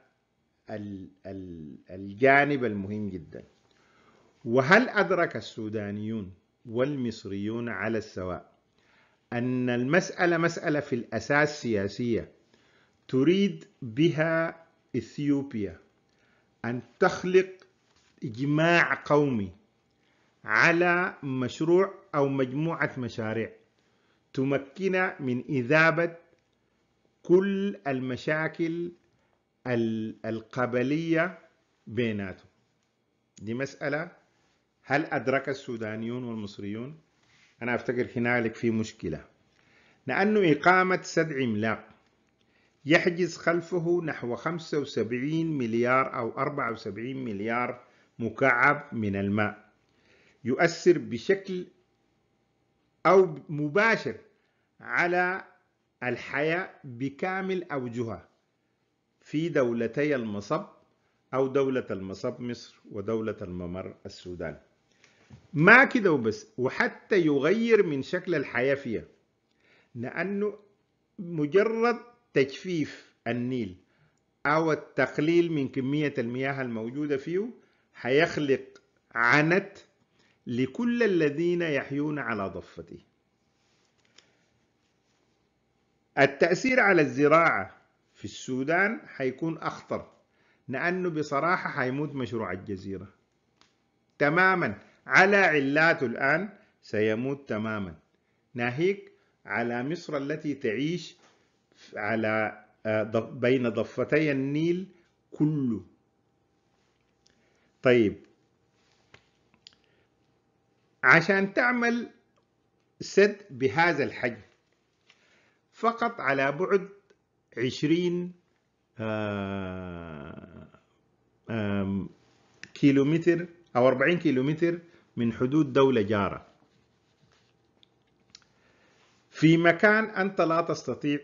الجانب المهم جدا وهل أدرك السودانيون والمصريون على السواء أن المسألة مسألة في الأساس سياسية تريد بها إثيوبيا أن تخلق إجماع قومي على مشروع أو مجموعة مشاريع تمكن من إذابة كل المشاكل القبلية بيناتهم دي مسألة هل أدرك السودانيون والمصريون أنا أفتكر هنالك في مشكلة لأن إقامة سد عملاق يحجز خلفه نحو 75 مليار أو 74 مليار مكعب من الماء يؤثر بشكل أو مباشر على الحياة بكامل أوجهها في دولتي المصب أو دولة المصب مصر ودولة الممر السودان مع كده وبس وحتى يغير من شكل الحياة فيها لأنه مجرد تجفيف النيل أو التقليل من كمية المياه الموجودة فيه حيخلق عنت لكل الذين يحيون على ضفته التأثير على الزراعة في السودان حيكون أخطر لأنه بصراحة حيموت مشروع الجزيرة تماما على علاته الآن سيموت تماما ناهيك على مصر التي تعيش على آه، بين ضفتي النيل كله طيب عشان تعمل سد بهذا الحجم فقط على بعد عشرين آه، كيلومتر أو اربعين كيلومتر من حدود دولة جارة في مكان أنت لا تستطيع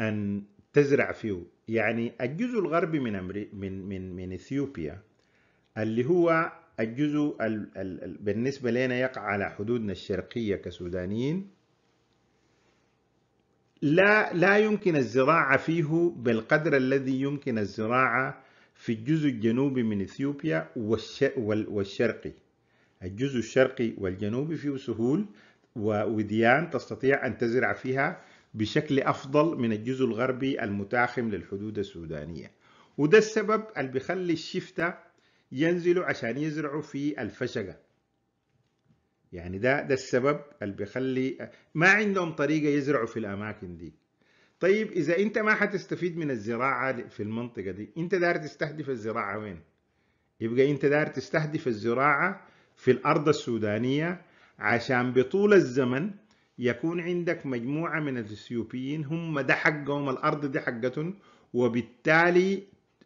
أن تزرع فيه يعني الجزء الغربي من أمري من من من إثيوبيا اللي هو الجزء الـ الـ الـ بالنسبة لنا يقع على حدودنا الشرقية كسودانيين لا لا يمكن الزراعة فيه بالقدر الذي يمكن الزراعة في الجزء الجنوبي من إثيوبيا والشرقي الجزء الشرقي والجنوبي فيه سهول ووديان تستطيع أن تزرع فيها بشكل أفضل من الجزء الغربي المتاخم للحدود السودانية وده السبب اللي بيخلي الشفتة ينزلوا عشان يزرعوا في الفشقة يعني ده ده السبب اللي بيخلي ما عندهم طريقة يزرعوا في الأماكن دي طيب إذا أنت ما حتستفيد من الزراعة في المنطقة دي أنت داير تستهدف الزراعة وين؟ يبقى أنت داير تستهدف الزراعة في الأرض السودانية عشان بطول الزمن يكون عندك مجموعة من الإثيوبيين هم ده حقهم الأرض دي حقتهم وبالتالي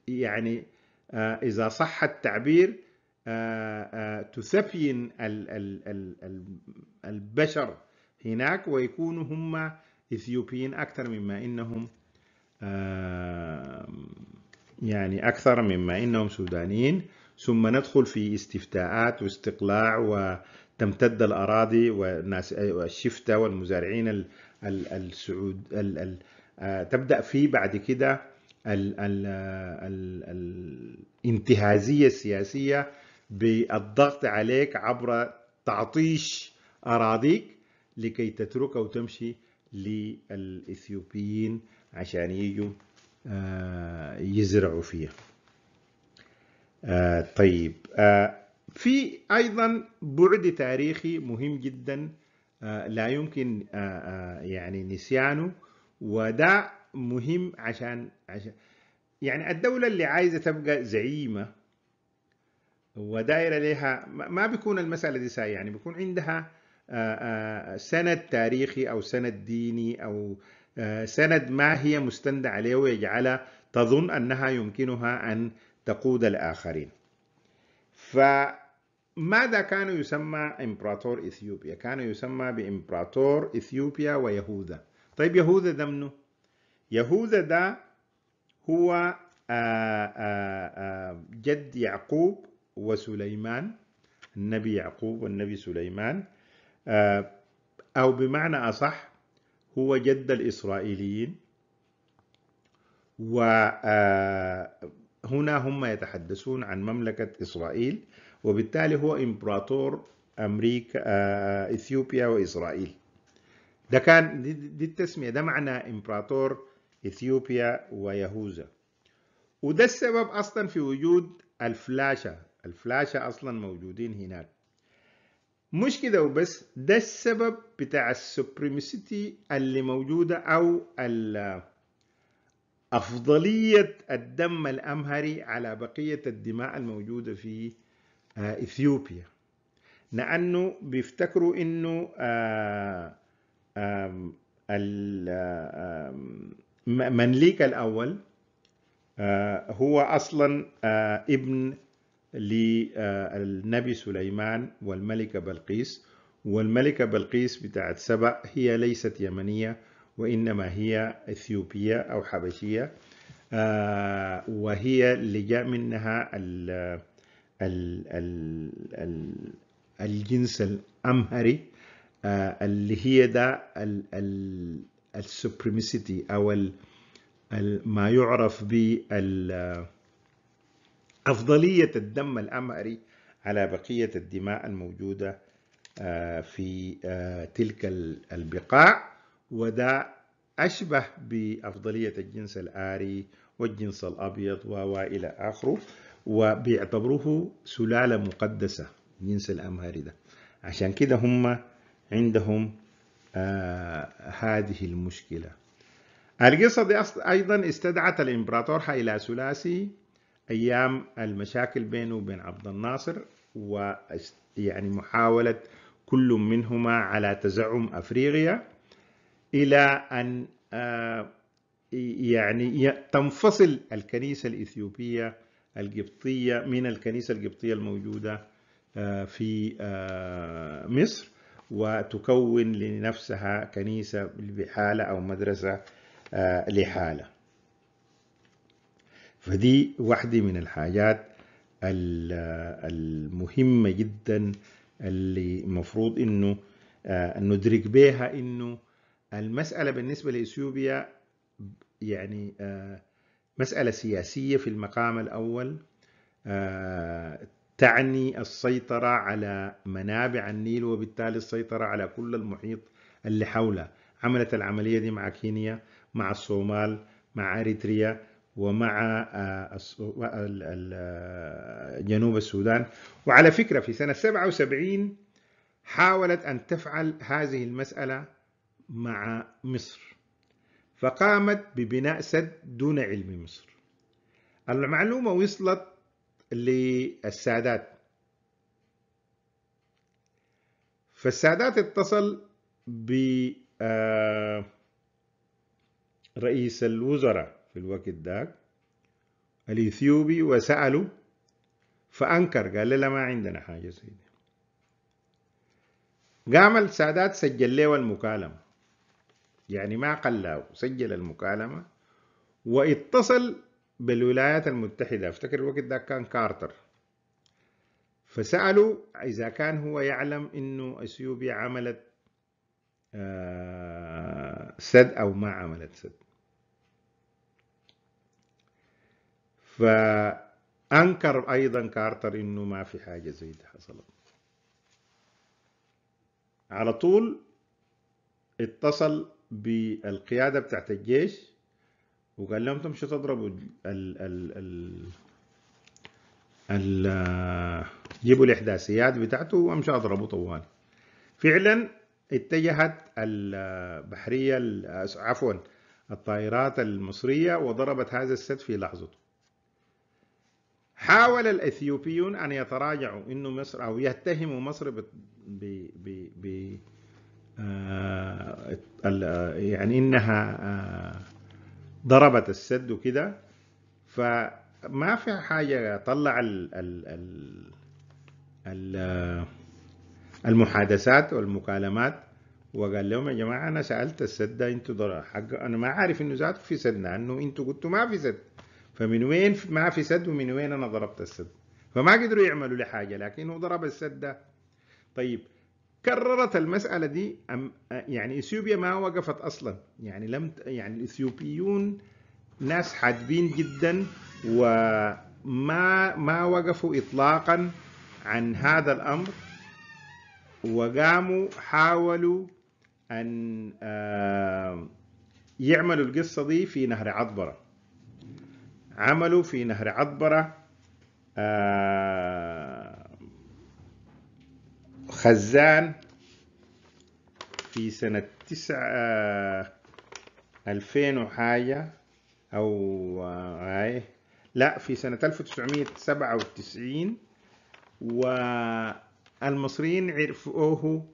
يعني آه، إذا صح التعبير تثفين آه، آه، البشر هناك ويكونوا هم إثيوبيين أكثر مما إنهم يعني أكثر مما إنهم سودانيين ثم ندخل في استفتاءات واستقلاع وتمتد الأراضي والناس والشفتة والمزارعين السعود آه، تبدأ في بعد كده الانتهازية السياسية بالضغط عليك عبر تعطيش أراضيك لكي تتركها وتمشي للإثيوبيين عشان يجوا آه، يزرعوا فيها آه طيب آه في ايضا بعد تاريخي مهم جدا آه لا يمكن آه آه يعني نسيانه وده مهم عشان, عشان يعني الدولة اللي عايزة تبقى زعيمة ودائرة لها ما بيكون المسألة دي ساي يعني بيكون عندها آه، آه، سند تاريخي أو سند ديني أو آه، سند ما هي مستند عليه ويجعلها تظن أنها يمكنها أن تقود الآخرين فماذا كان يسمى إمبراطور إثيوبيا؟ كان يسمى بإمبراطور إثيوبيا ويهوذا طيب يهوذا ده منه؟ يهوذا ده هو آه، آه، آه، جد يعقوب وسليمان النبي يعقوب والنبي سليمان أو بمعنى أصح هو جد الإسرائيليين و هنا هم يتحدثون عن مملكة إسرائيل وبالتالي هو إمبراطور أمريكا آه، إثيوبيا وإسرائيل ده كان دي, دي التسمية ده معنى إمبراطور إثيوبيا ويهوذا وده السبب أصلا في وجود الفلاشة الفلاشة أصلا موجودين هناك مش كده وبس ده السبب بتاع السوبريمسيتي اللي موجودة أو ال أفضلية الدم الأمهري على بقية الدماء الموجودة في آه، إثيوبيا لأنه بيفتكروا إنه آه، منليك الأول آه، هو أصلا ابن للنبي سليمان والملكة بلقيس والملكة بلقيس بتاعت سبأ هي ليست يمنية وإنما هي إثيوبية أو حبشية آه، وهي اللي جاء منها ال ال ال الـ الجنس الأمهري آه، اللي هي ده السوبريميسيتي أو الـ ما يعرف بأفضلية الدم الأمهري على بقية الدماء الموجودة آه، في تلك البقاع وده أشبه بأفضلية الجنس الآري والجنس الأبيض وإلى آخره وبيعتبروه سلالة مقدسة جنس الأمهري ده عشان كده هم عندهم آه هذه المشكلة القصة دي أيضا استدعت الإمبراطور حيلا ثلاثي أيام المشاكل بينه وبين عبد الناصر ويعني محاولة كل منهما على تزعم أفريقيا إلى أن آه، يعني تنفصل الكنيسة الإثيوبية القبطية من الكنيسة القبطية الموجودة آه، في آه، مصر وتكون لنفسها كنيسة بحالة أو مدرسة لحالة فدي واحدة من الحاجات المهمة جدا اللي مفروض إنه ندرك بها إنه المسألة بالنسبة لإثيوبيا يعني آه، مسألة سياسية في المقام الأول آه، تعني السيطرة على منابع النيل وبالتالي السيطرة على كل المحيط اللي حوله عملت العملية دي مع كينيا مع الصومال مع أريتريا ومع آه، جنوب السودان وعلى فكرة في سنة 77 حاولت أن تفعل هذه المسألة مع مصر فقامت ببناء سد دون علم مصر المعلومة وصلت للسادات فالسادات اتصل ب آه، رئيس الوزراء في الوقت ذاك الإثيوبي وسأله فأنكر قال لا ما عندنا حاجة زي قام السادات سجل له المكالمة يعني ما قلاه سجل المكالمة واتصل بالولايات المتحدة افتكر الوقت ده كان كارتر فسألوا إذا كان هو يعلم إنه أثيوبيا عملت آه، سد أو ما عملت سد فأنكر أيضا كارتر إنه ما في حاجة زي دي حصلت على طول اتصل بالقياده بتاعت الجيش وقال لهم تمشوا تضربوا ال ال ال ال جيبوا الاحداثيات بتاعته وامشوا اضربوا طوال فعلا اتجهت البحريه عفوا الطائرات المصريه وضربت هذا السد في لحظته حاول الأثيوبيون أن يتراجعوا إنه مصر أو يتهموا مصر ب ب ب آه، آه، يعني انها آه، ضربت السد وكده فما في حاجه طلع ال ال ال المحادثات والمكالمات وقال لهم يا جماعه انا سالت السد ده انتوا حق انا ما عارف انه ذاته في سد لانه انتوا قلتوا ما في سد فمن وين ما في سد ومن وين انا ضربت السد فما قدروا يعملوا لي حاجه لكنه ضرب السد ده طيب كررت المسألة دي أم يعني إثيوبيا ما وقفت أصلا يعني لم يعني الإثيوبيون ناس حادبين جدا وما ما وقفوا إطلاقا عن هذا الأمر وقاموا حاولوا أن يعملوا القصة دي في نهر عطبرة عملوا في نهر عطبرة آه خزان في سنة تسعة آه، ألفين وحاجة أو آه، هاي لا في سنة ألف سبعة وتسعين والمصريين عرفوه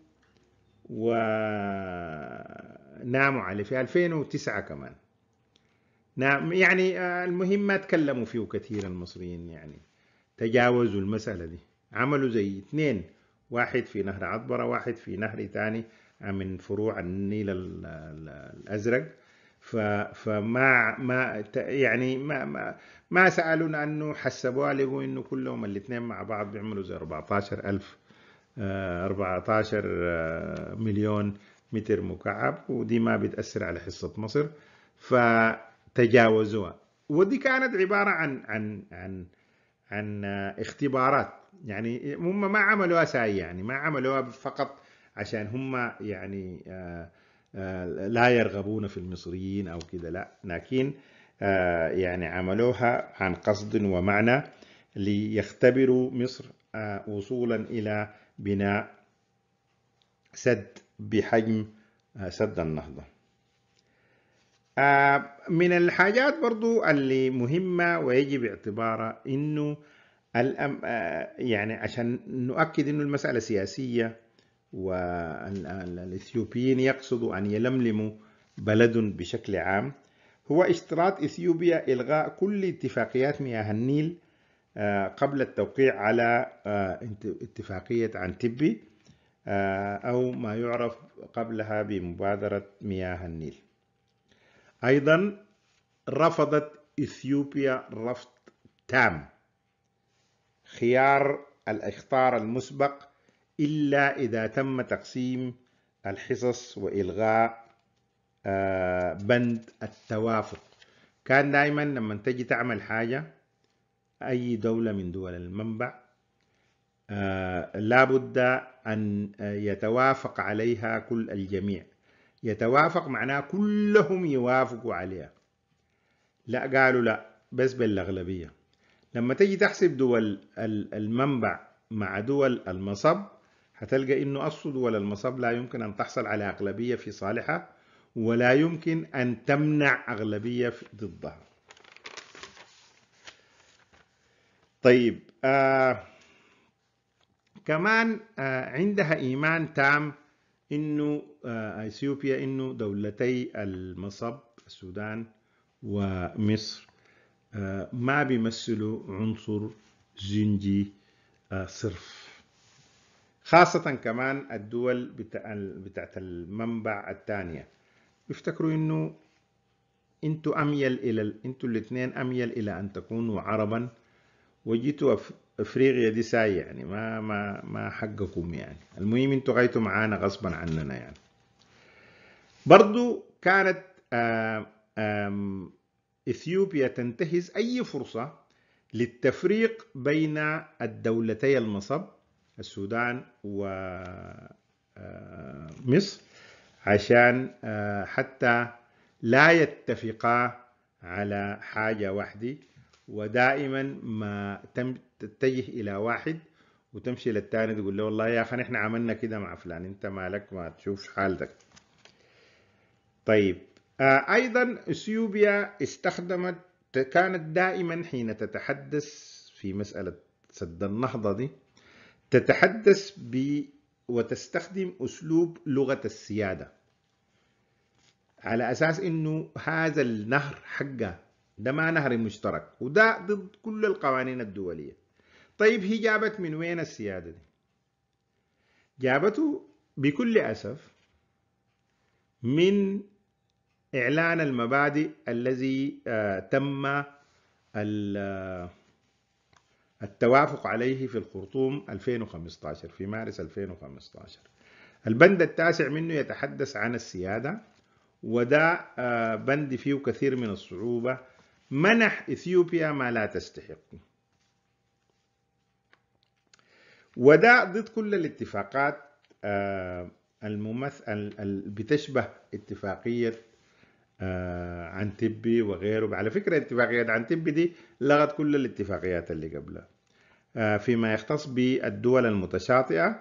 وناموا عليه في 2009 كمان نعم يعني آه، المهم ما تكلموا فيه كثير المصريين يعني تجاوزوا المسألة دي عملوا زي اثنين واحد في نهر عطبرة واحد في نهر ثاني من فروع النيل الأزرق فما ما يعني ما ما, ما سالونا انه حسبوها لقوا انه كلهم الاثنين مع بعض بيعملوا زي 14000 14 آه، آه، مليون متر مكعب ودي ما بتاثر على حصه مصر فتجاوزوها ودي كانت عباره عن عن عن عن آه، اختبارات يعني هم ما عملوها ساي يعني ما عملوها فقط عشان هم يعني آه، آه، لا يرغبون في المصريين او كده لا لكن آه، يعني عملوها عن قصد ومعنى ليختبروا مصر وصولا الى بناء سد بحجم سد النهضه من الحاجات برضو اللي مهمة ويجب اعتبارها انه الأم آه، يعني عشان نؤكد أن المسألة سياسية الإثيوبيين يقصدوا أن يلملموا بلد بشكل عام هو اشتراط إثيوبيا إلغاء كل اتفاقيات مياه النيل آه، قبل التوقيع على آه، اتفاقية عن تبي أو ما يعرف قبلها بمبادرة مياه النيل أيضا رفضت إثيوبيا رفض تام خيار الإخطار المسبق إلا إذا تم تقسيم الحصص وإلغاء آه، بند التوافق كان دائما لما تجي تعمل حاجة أي دولة من دول المنبع آه، لابد أن يتوافق عليها كل الجميع يتوافق معناه كلهم يوافقوا عليها لا قالوا لا بس بالأغلبية لما تيجي تحسب دول المنبع مع دول المصب هتلقى انه اصل دول المصب لا يمكن ان تحصل على اغلبيه في صالحها ولا يمكن ان تمنع اغلبيه ضدها طيب آه كمان آه عندها ايمان تام انه آه اثيوبيا انه دولتي المصب السودان ومصر آه، ما بيمثلوا عنصر زنجي آه، صرف خاصة كمان الدول بتاعت المنبع الثانية بيفتكروا انه انتوا اميل الى انتوا الاثنين اميل الى ان تكونوا عربا وجيتوا افريقيا دي ساي يعني ما ما ما حقكم يعني المهم انتوا غايتوا معانا غصبا عننا يعني برضو كانت آه، آم آم إثيوبيا تنتهز أي فرصة للتفريق بين الدولتي المصب السودان ومصر آه، عشان آه، حتى لا يتفقا على حاجة واحدة ودائما ما تتجه إلى واحد وتمشي للتاني تقول له والله يا أخي نحن عملنا كده مع فلان أنت مالك ما تشوف حالتك طيب آه، أيضا أثيوبيا استخدمت كانت دائما حين تتحدث في مسألة سد النهضة دي تتحدث ب وتستخدم أسلوب لغة السيادة على أساس إنه هذا النهر حقه ده ما نهر مشترك وده ضد كل القوانين الدولية طيب هي جابت من وين السيادة دي؟ جابته بكل أسف من إعلان المبادئ الذي آه، تم آه، التوافق عليه في الخرطوم 2015 في مارس 2015 البند التاسع منه يتحدث عن السيادة وده آه، بند فيه كثير من الصعوبة منح إثيوبيا ما لا تستحقه وده ضد كل الاتفاقات الممثل بتشبه اتفاقية آه، عن تبي وغيره على فكرة اتفاقيات عن تبي دي لغت كل الاتفاقيات اللي قبلها آه، فيما يختص بالدول المتشاطئة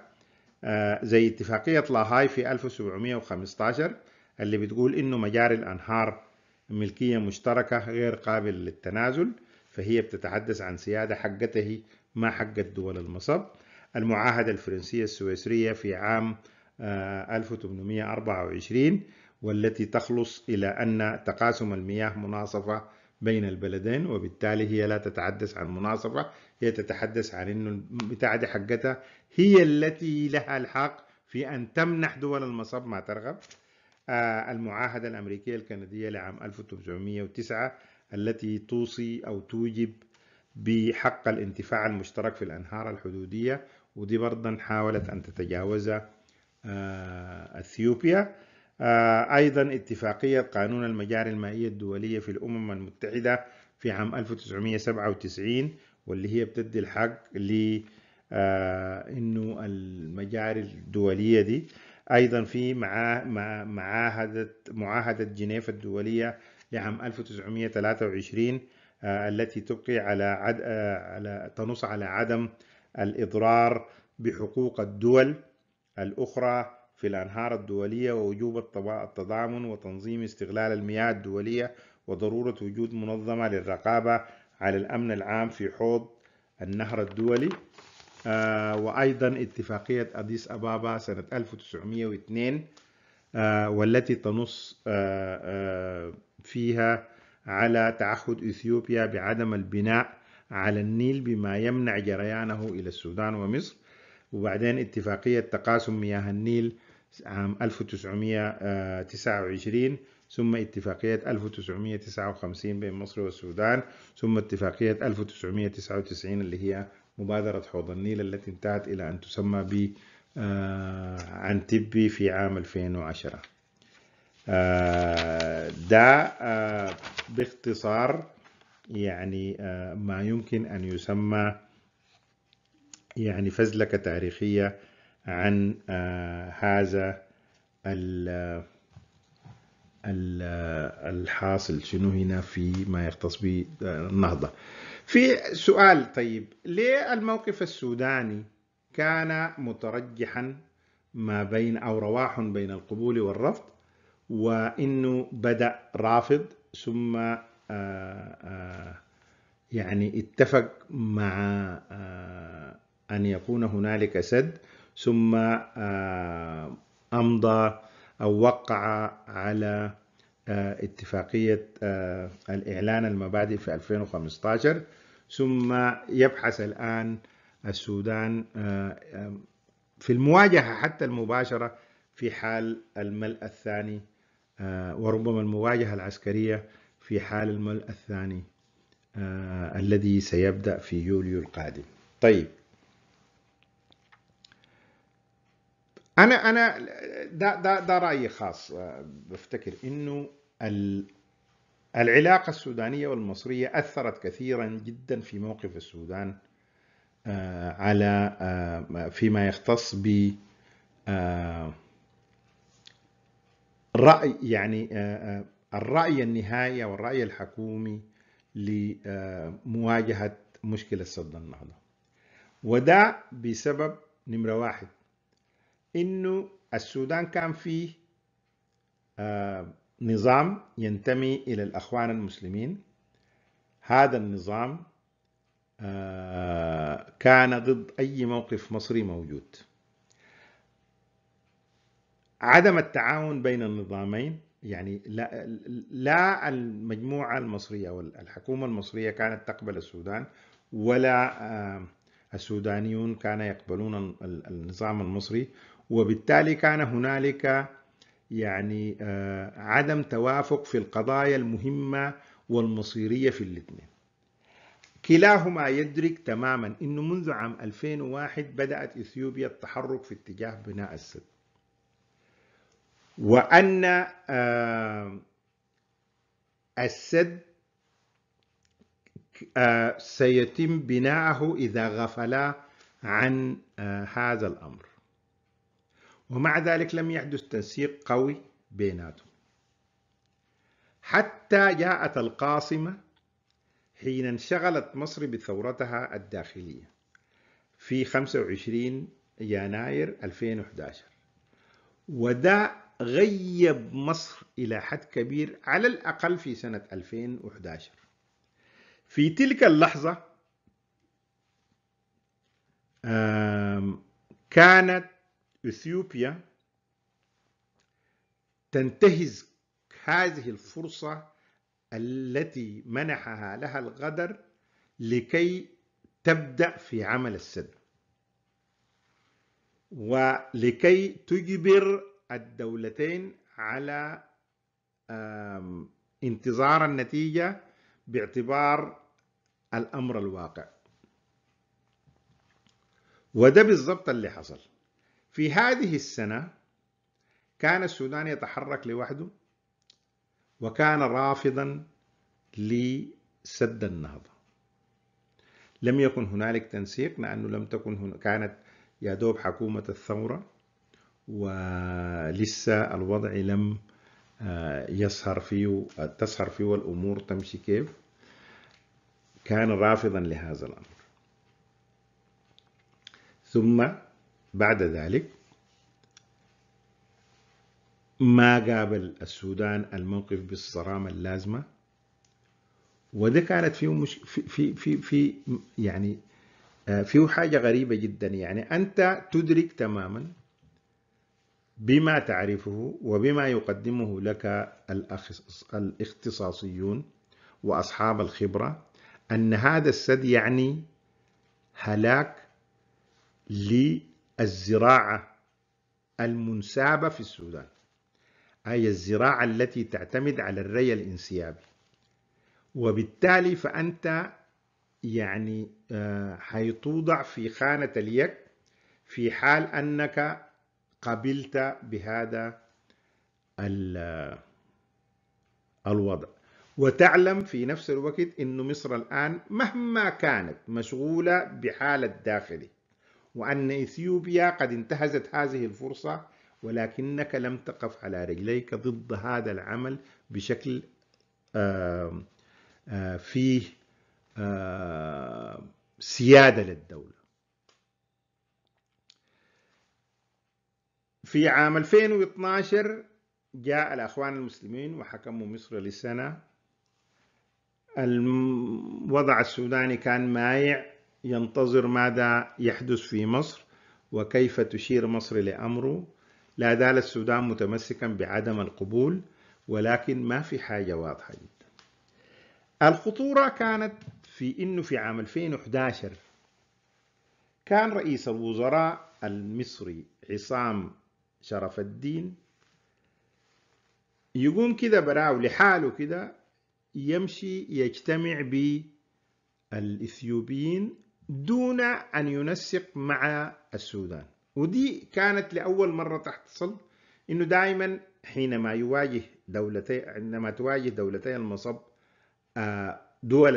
آه، زي اتفاقية لاهاي في 1715 اللي بتقول إنه مجاري الأنهار ملكية مشتركة غير قابل للتنازل فهي بتتحدث عن سيادة حقته ما حق الدول المصب المعاهدة الفرنسية السويسرية في عام 1824 والتي تخلص إلى أن تقاسم المياه مناصفة بين البلدين وبالتالي هي لا تتحدث عن مناصفة هي تتحدث عن أن البتاعة حقتها هي التي لها الحق في أن تمنح دول المصب ما ترغب آه، المعاهدة الأمريكية الكندية لعام 1909 التي توصي أو توجب بحق الانتفاع المشترك في الأنهار الحدودية ودي برضا حاولت أن تتجاوزها آه، أثيوبيا آه، أيضا اتفاقية قانون المجاري المائية الدولية في الأمم المتحدة في عام 1997 واللي هي بتدي الحق ل آه، انه المجاري الدوليه دي ايضا في مع معاهده معاهده جنيف الدوليه لعام 1923 آه، التي تبقي على عد... على تنص على عدم الاضرار بحقوق الدول الاخرى في الأنهار الدولية ووجوب التضامن وتنظيم استغلال المياه الدولية وضرورة وجود منظمة للرقابة على الأمن العام في حوض النهر الدولي آه، وأيضا اتفاقية أديس أبابا سنة 1902 آه، والتي تنص آه، فيها على تعهد إثيوبيا بعدم البناء على النيل بما يمنع جريانه إلى السودان ومصر وبعدين اتفاقية تقاسم مياه النيل عام 1929 آه، ثم اتفاقية 1959 بين مصر والسودان ثم اتفاقية 1999 اللي هي مبادرة حوض النيل التي انتهت إلى أن تسمى ب آه، عنتبي في عام 2010 آه، ده باختصار يعني ما يمكن أن يسمى يعني فزلكة تاريخية عن آه، هذا الحاصل شنو هنا في ما يختص بالنهضة في سؤال طيب ليه الموقف السوداني كان مترجحا ما بين أو رواح بين القبول والرفض وإنه بدأ رافض ثم آه، آه، يعني اتفق مع أن يكون هنالك سد ثم آه، أمضى أو وقع على آه، اتفاقية آه، الإعلان المبادئ في 2015 ثم يبحث الآن السودان في المواجهة حتى المباشرة في حال الملء الثاني وربما المواجهة العسكرية في حال الملء الثاني الذي سيبدأ في يوليو القادم طيب انا انا ده ده ده رايي خاص آه، بفتكر انه العلاقه السودانيه والمصريه اثرت كثيرا جدا في موقف السودان آه، على آه، فيما يختص ب رأي يعني الرأي النهائي والرأي الحكومي لمواجهة مشكلة سد النهضة وده بسبب نمرة واحد انه السودان كان فيه آه، نظام ينتمي الى الاخوان المسلمين هذا النظام آه، كان ضد اي موقف مصري موجود عدم التعاون بين النظامين يعني لا, المجموعة المصرية والحكومة المصرية كانت تقبل السودان ولا آه، السودانيون كانوا يقبلون النظام المصري وبالتالي كان هنالك يعني آه، عدم توافق في القضايا المهمة والمصيرية في الاثنين كلاهما يدرك تماما أنه منذ عام 2001 بدأت إثيوبيا التحرك في اتجاه بناء السد وأن آه، السد آه، سيتم بناءه إذا غفلا عن هذا الأمر ومع ذلك لم يحدث تنسيق قوي بيناتهم حتى جاءت القاصمة حين انشغلت مصر بثورتها الداخلية في 25 يناير 2011 وده غيب مصر إلى حد كبير على الأقل في سنة 2011 في تلك اللحظة كانت إثيوبيا تنتهز هذه الفرصة التي منحها لها الغدر لكي تبدأ في عمل السد ولكي تجبر الدولتين على انتظار النتيجة باعتبار الأمر الواقع وده بالضبط اللي حصل في هذه السنة كان السودان يتحرك لوحده وكان رافضا لسد النهضة لم يكن هنالك تنسيق لأنه لم تكن هنا كانت يا دوب حكومة الثورة ولسه الوضع لم آه، يسهر فيه تسهر فيه الأمور تمشي كيف كان رافضا لهذا الأمر ثم بعد ذلك ما قابل السودان الموقف بالصرامة اللازمة وده كانت فيه مش في في في يعني آه، فيه حاجة غريبة جدا يعني أنت تدرك تماما بما تعرفه وبما يقدمه لك الاختصاصيون وأصحاب الخبرة أن هذا السد يعني هلاك لي الزراعة المنسابة في السودان أي الزراعة التي تعتمد على الري الانسيابي وبالتالي فأنت يعني آه، حيتوضع في خانة اليك في حال أنك قبلت بهذا آه، الوضع وتعلم في نفس الوقت أن مصر الآن مهما كانت مشغولة بحالة داخلي وأن إثيوبيا قد انتهزت هذه الفرصة ولكنك لم تقف على رجليك ضد هذا العمل بشكل آه، آه، فيه آه، سيادة للدولة في عام 2012 جاء الأخوان المسلمين وحكموا مصر لسنة الوضع السوداني كان مايع ينتظر ماذا يحدث في مصر وكيف تشير مصر لأمره لا زال السودان متمسكا بعدم القبول ولكن ما في حاجة واضحة جدا الخطورة كانت في أنه في عام 2011 كان رئيس الوزراء المصري عصام شرف الدين يقوم كده براو لحاله كده يمشي يجتمع بالإثيوبيين دون أن ينسق مع السودان ودي كانت لأول مرة تحصل أنه دائما حينما يواجه دولتي عندما تواجه دولتي المصب آه، دول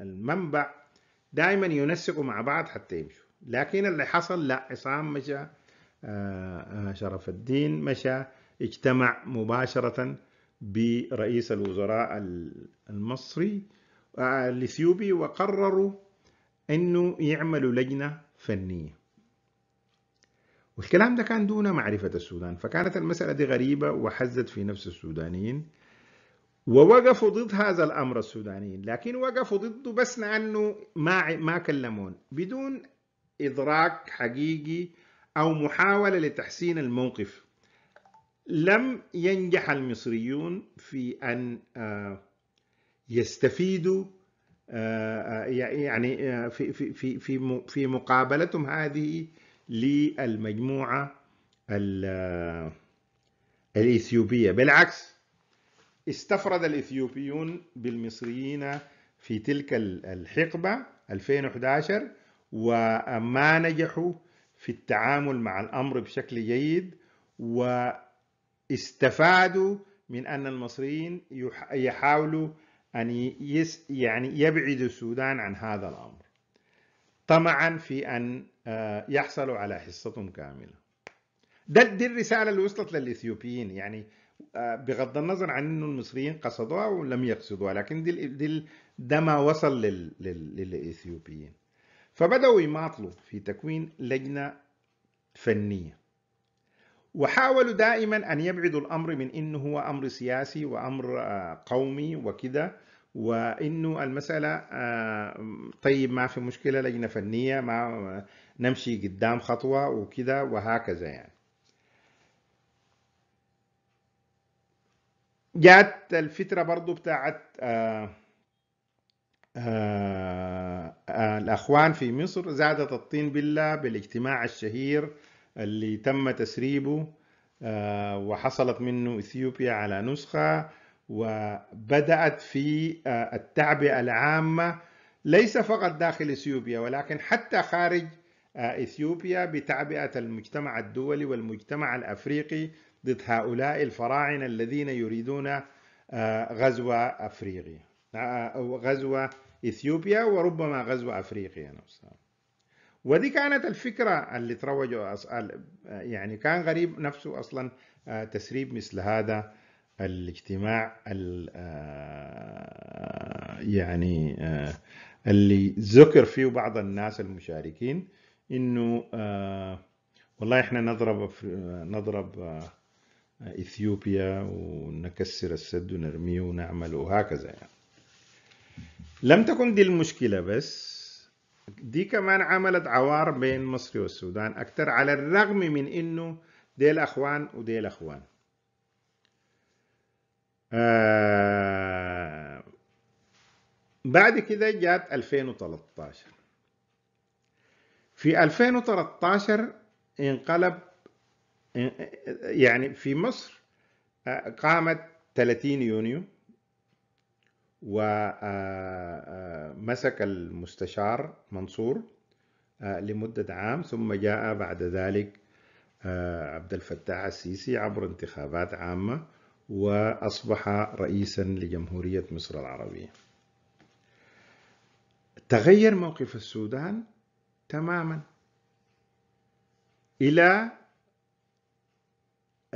المنبع دائما ينسقوا مع بعض حتى يمشوا لكن اللي حصل لا عصام مشى آه، آه، شرف الدين مشى اجتمع مباشرة برئيس الوزراء المصري الاثيوبي وقرروا انه يعملوا لجنه فنيه والكلام ده كان دون معرفه السودان فكانت المساله دي غريبه وحزت في نفس السودانيين ووقفوا ضد هذا الامر السودانيين لكن وقفوا ضده بس لانه ما ما كلمون بدون ادراك حقيقي او محاوله لتحسين الموقف لم ينجح المصريون في ان آه، يستفيدوا آه، آه، يعني آه، في في في في مقابلتهم هذه للمجموعه الاثيوبيه بالعكس استفرد الاثيوبيون بالمصريين في تلك الحقبه 2011 وما نجحوا في التعامل مع الامر بشكل جيد واستفادوا من ان المصريين يحاولوا أن يس يعني يبعد السودان عن هذا الأمر طمعا في أن آه، يحصلوا على حصتهم كاملة ده دي الرسالة اللي وصلت للإثيوبيين يعني آه، بغض النظر عن أنه المصريين قصدوها ولم يقصدوها لكن دي, دي ده ما وصل لل لل للإثيوبيين فبدأوا يماطلوا في تكوين لجنة فنية وحاولوا دائما أن يبعدوا الأمر من إنه هو أمر سياسي وأمر آه، قومي وكده وإنه المسألة آه، طيب ما في مشكلة لجنة فنية ما آه، نمشي قدام خطوة وكده وهكذا يعني جات الفترة برضو بتاعت آآ آآ الأخوان في مصر زادت الطين بلة بالاجتماع الشهير اللي تم تسريبه آه، وحصلت منه اثيوبيا على نسخه وبدات في آه، التعبئه العامه ليس فقط داخل اثيوبيا ولكن حتى خارج آه، اثيوبيا بتعبئه المجتمع الدولي والمجتمع الافريقي ضد هؤلاء الفراعنه الذين يريدون غزو افريقيا غزو اثيوبيا وربما غزو افريقيا نفسها ودي كانت الفكرة اللي تروجوا يعني كان غريب نفسه أصلا آه، تسريب مثل هذا الاجتماع آه، يعني آه، اللي ذكر فيه بعض الناس المشاركين انه والله احنا نضرب نضرب اثيوبيا ونكسر السد ونرميه ونعمل وهكذا يعني. لم تكن دي المشكله بس دي كمان عملت عوار بين مصر والسودان أكثر على الرغم من إنه ديل أخوان وديل أخوان آه بعد كده جات 2013 في 2013 انقلب يعني في مصر آه، قامت 30 يونيو ومسك آه، آه، المستشار منصور آه، لمدة عام ثم جاء بعد ذلك عبد الفتاح السيسي عبر انتخابات عامة وأصبح رئيسا لجمهورية مصر العربية تغير موقف السودان تماما إلى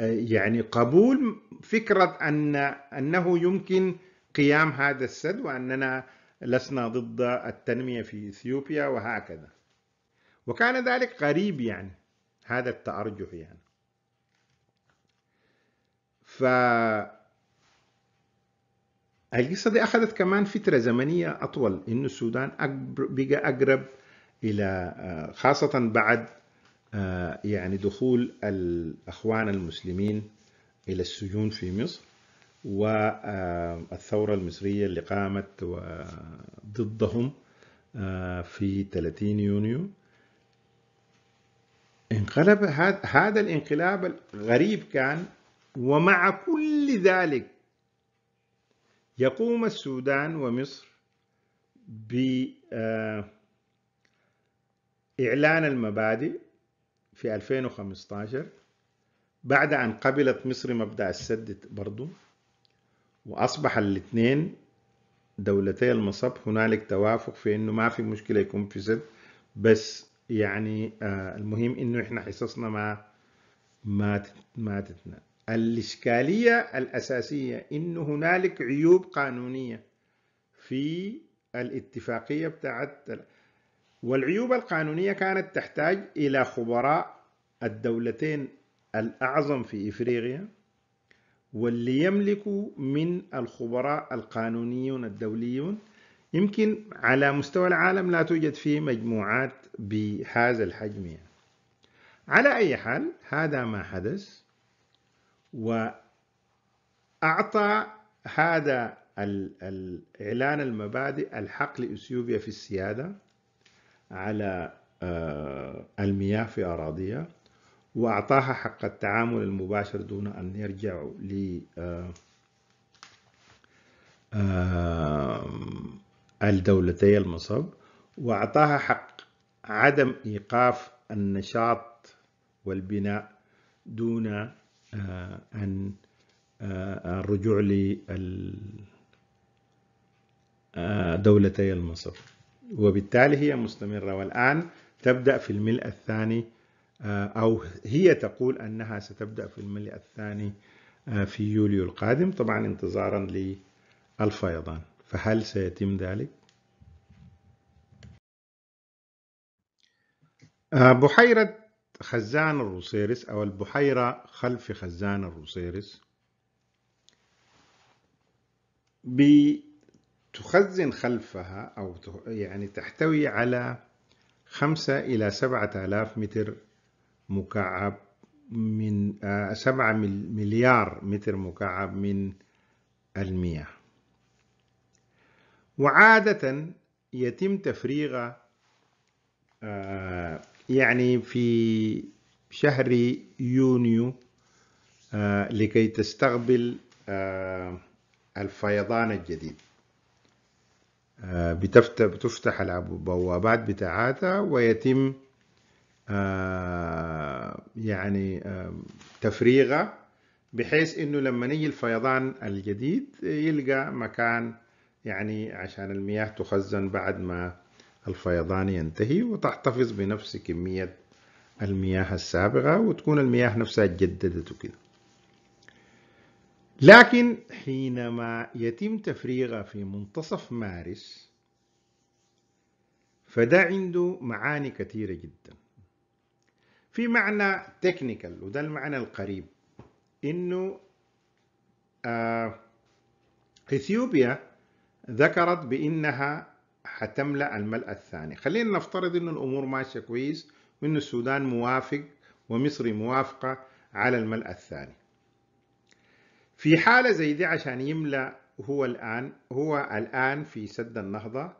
يعني قبول فكرة أن أنه يمكن قيام هذا السد وأننا لسنا ضد التنمية في إثيوبيا وهكذا وكان ذلك قريب يعني هذا التأرجح يعني ف القصة دي أخذت كمان فترة زمنية أطول إنه السودان بقى أقرب إلى آه، خاصة بعد آه، يعني دخول الأخوان المسلمين إلى السجون في مصر والثورة المصرية اللي قامت ضدهم آه، في 30 يونيو انقلب هذا الانقلاب الغريب كان ومع كل ذلك يقوم السودان ومصر بإعلان آه، المبادئ في 2015 بعد أن قبلت مصر مبدأ السد برضو وأصبح الاثنين دولتي المصب هنالك توافق في انه ما في مشكله يكون في سد بس يعني آه، المهم انه احنا حصصنا ما ما ماتتنا الاشكاليه الاساسيه انه هنالك عيوب قانونيه في الاتفاقيه بتاعت والعيوب القانونيه كانت تحتاج الى خبراء الدولتين الاعظم في افريقيا واللي يملك من الخبراء القانونيون الدوليون يمكن على مستوى العالم لا توجد فيه مجموعات بهذا الحجم يعني. على أي حال هذا ما حدث وأعطى هذا الإعلان المبادئ الحق لأثيوبيا في السيادة على آه، المياه في أراضيها وأعطاها حق التعامل المباشر دون أن يرجع ل آه، آه، الدولتي المصب وأعطاها حق عدم إيقاف النشاط والبناء دون آه، أن الرجوع لدولتي المصب وبالتالي هي مستمرة والآن تبدأ في الملء الثاني آه، أو هي تقول أنها ستبدأ في الملء الثاني آه، في يوليو القادم طبعا انتظارا للفيضان فهل سيتم ذلك؟ آه، بحيرة خزان الروسيرس أو البحيرة خلف خزان الروسيرس بتخزن خلفها أو يعني تحتوي على خمسة إلى سبعة آلاف متر مكعب من آه، سبعة مليار متر مكعب من المياه وعادة يتم تفريغها آه، يعني في شهر يونيو آه، لكي تستقبل الفيضان الجديد بتفتح البوابات بتاعتها ويتم آه، يعني آه، تفريغه بحيث انه لما نيجي الفيضان الجديد يلقى مكان يعني عشان المياه تخزن بعد ما الفيضان ينتهي وتحتفظ بنفس كمية المياه السابقة وتكون المياه نفسها اتجددت وكده لكن حينما يتم تفريغها في منتصف مارس فده عنده معاني كثيرة جداً في معنى تكنيكال وده المعنى القريب انه آه اثيوبيا ذكرت بانها حتملا الملأ الثاني خلينا نفترض انه الامور ماشيه كويس وان السودان موافق ومصر موافقه على الملأ الثاني في حاله زي دي عشان يملا هو الان هو الان في سد النهضه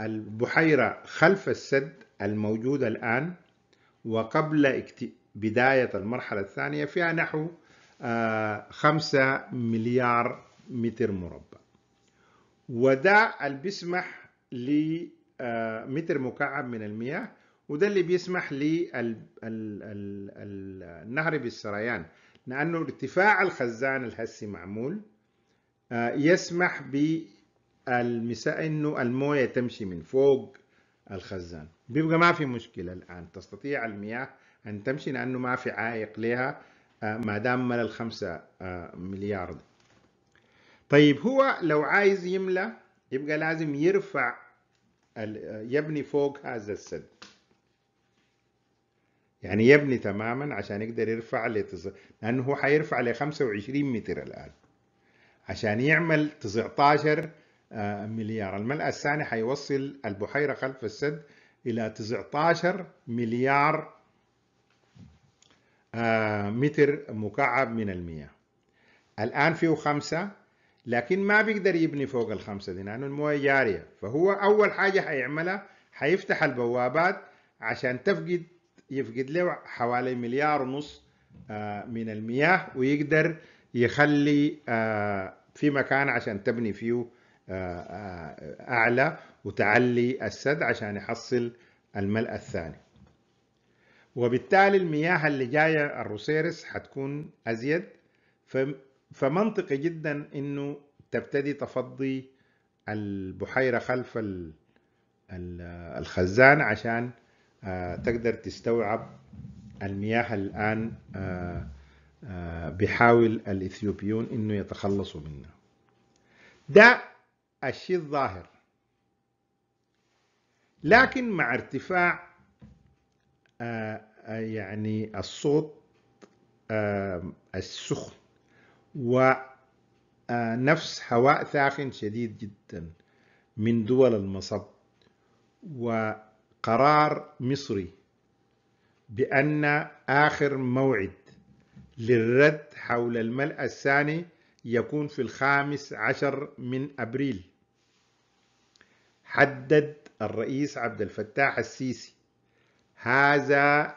البحيره خلف السد الموجوده الان وقبل بداية المرحلة الثانية فيها نحو آه، خمسة مليار متر مربع وده اللي بيسمح لمتر آه، مكعب من المياه وده اللي بيسمح للنهر بالسريان لأنه ارتفاع الخزان الهسي معمول آه، يسمح بالمساء أنه الموية تمشي من فوق الخزان بيبقى ما في مشكله الان تستطيع المياه ان تمشي لانه ما في عائق لها آه، ما دام ملا الخمسة آه، مليار دي. طيب هو لو عايز يملى يبقى لازم يرفع آه، يبني فوق هذا السد يعني يبني تماما عشان يقدر يرفع لتز... لانه هو حيرفع ل 25 متر الان عشان يعمل 19 مليار الملأ الثاني حيوصل البحيرة خلف السد إلى 19 مليار آه، متر مكعب من المياه الآن فيه خمسة لكن ما بيقدر يبني فوق الخمسة دي لأنه المويه جارية فهو أول حاجة حيعملها حيفتح البوابات عشان تفقد يفقد له حوالي مليار ونص آه، من المياه ويقدر يخلي آه، في مكان عشان تبني فيه أعلى وتعلي السد عشان يحصل الملء الثاني وبالتالي المياه اللي جاية الروسيرس حتكون أزيد فمنطقي جدا إنه تبتدي تفضي البحيرة خلف الخزان عشان آه، تقدر تستوعب المياه الآن آه، آه، بيحاول الإثيوبيون إنه يتخلصوا منها ده الشيء الظاهر لكن مع ارتفاع آه، آه، يعني الصوت آه، السخن ونفس هواء ساخن شديد جدا من دول المصب وقرار مصري بأن آخر موعد للرد حول الملأ الثاني يكون في الخامس عشر من أبريل حدد الرئيس عبد الفتاح السيسي هذا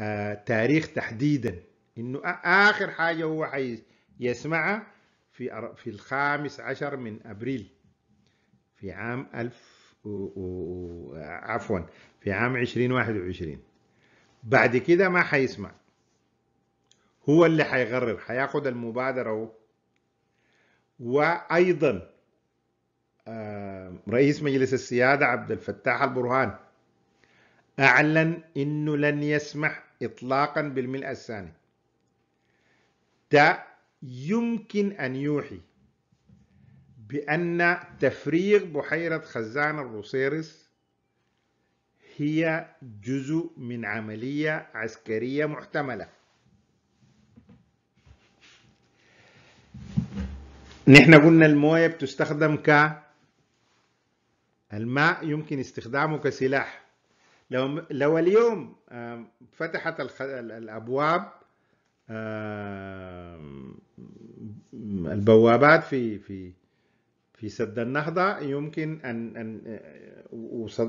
التاريخ آه، تحديدا انه اخر حاجه هو يسمعها في في الخامس عشر من ابريل في عام ألف و... عفوا في عام 2021 بعد كده ما حيسمع هو اللي حيقرر حياخد المبادرة وأيضا آه، رئيس مجلس السيادة عبد الفتاح البرهان أعلن أنه لن يسمح إطلاقا بالملء الثاني ده يمكن أن يوحي بأن تفريغ بحيرة خزان الروسيرس هي جزء من عملية عسكرية محتملة نحن قلنا الموية بتستخدم ك الماء يمكن استخدامه كسلاح لو لو اليوم فتحت الابواب البوابات في في في سد النهضة يمكن أن أن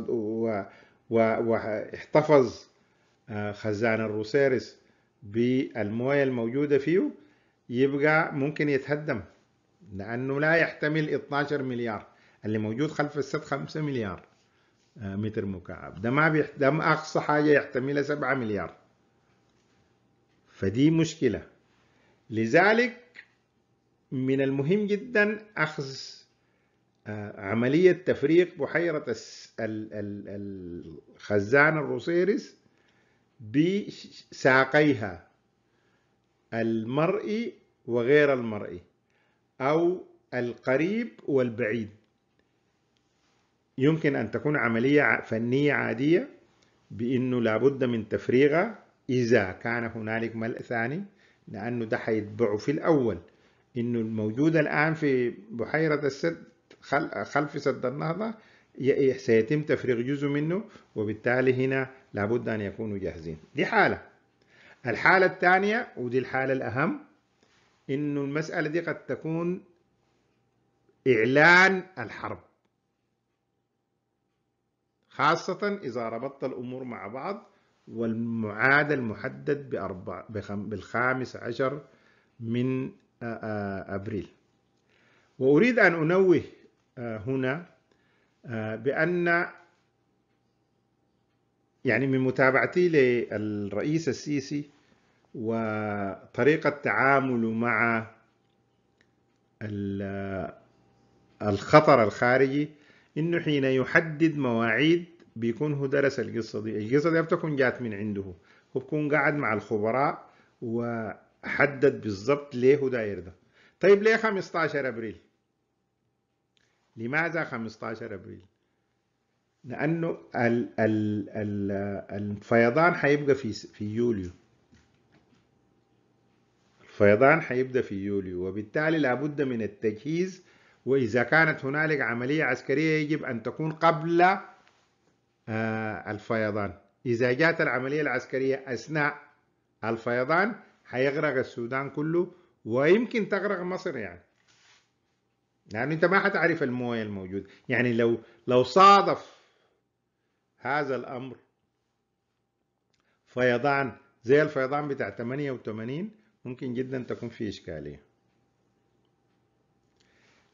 آه، واحتفظ آه، خزان الروسيرس بالموية الموجودة فيه يبقى ممكن يتهدم لأنه لا يحتمل 12 مليار اللي موجود خلف السد 5 مليار آه، متر مكعب ده ما بيح... ده ما اقصى حاجه يحتملها 7 مليار فدي مشكله لذلك من المهم جدا اخذ آه، عمليه تفريق بحيره الخزان الروسيرس بساقيها المرئي وغير المرئي او القريب والبعيد يمكن أن تكون عملية فنية عادية بأنه لابد من تفريغها إذا كان هنالك ملء ثاني لأنه ده حيتبعه في الأول إنه الموجود الآن في بحيرة السد خلف سد النهضة سيتم تفريغ جزء منه وبالتالي هنا لابد أن يكونوا جاهزين دي حالة الحالة الثانية ودي الحالة الأهم إنه المسألة دي قد تكون إعلان الحرب خاصة إذا ربطت الأمور مع بعض والمعادل محدد بأربع بالخامس عشر من آه، آه، أبريل وأريد أن أنوه آه، هنا بأن يعني من متابعتي للرئيس السيسي وطريقة تعامله مع الخطر الخارجي انه حين يحدد مواعيد بيكون هو درس القصه دي القصه دي بتكون جات من عنده هو بيكون قاعد مع الخبراء وحدد بالضبط ليه هو داير ده طيب ليه 15 ابريل لماذا 15 ابريل لانه ال ال ال الفيضان حيبقى في في يوليو الفيضان حيبدا في يوليو وبالتالي لابد من التجهيز وإذا كانت هنالك عملية عسكرية يجب أن تكون قبل آه، الفيضان إذا جاءت العملية العسكرية أثناء الفيضان حيغرق السودان كله ويمكن تغرق مصر يعني لأن يعني أنت ما حتعرف الموية الموجود يعني لو لو صادف هذا الأمر فيضان زي الفيضان بتاع 88 ممكن جدا تكون في إشكالية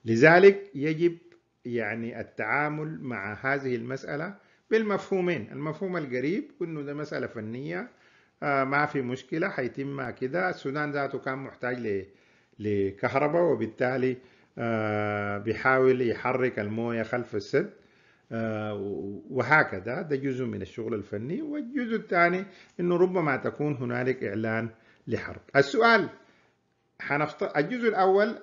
لذلك يجب يعني التعامل مع هذه المسألة بالمفهومين المفهوم القريب انه ده مسألة فنية آه ما في مشكلة حيتم كده السودان ذاته كان محتاج لكهرباء وبالتالي آه بيحاول يحرك الموية خلف السد آه، وهكذا ده جزء من الشغل الفني والجزء الثاني انه ربما تكون هنالك اعلان لحرب السؤال حنفترض الجزء الأول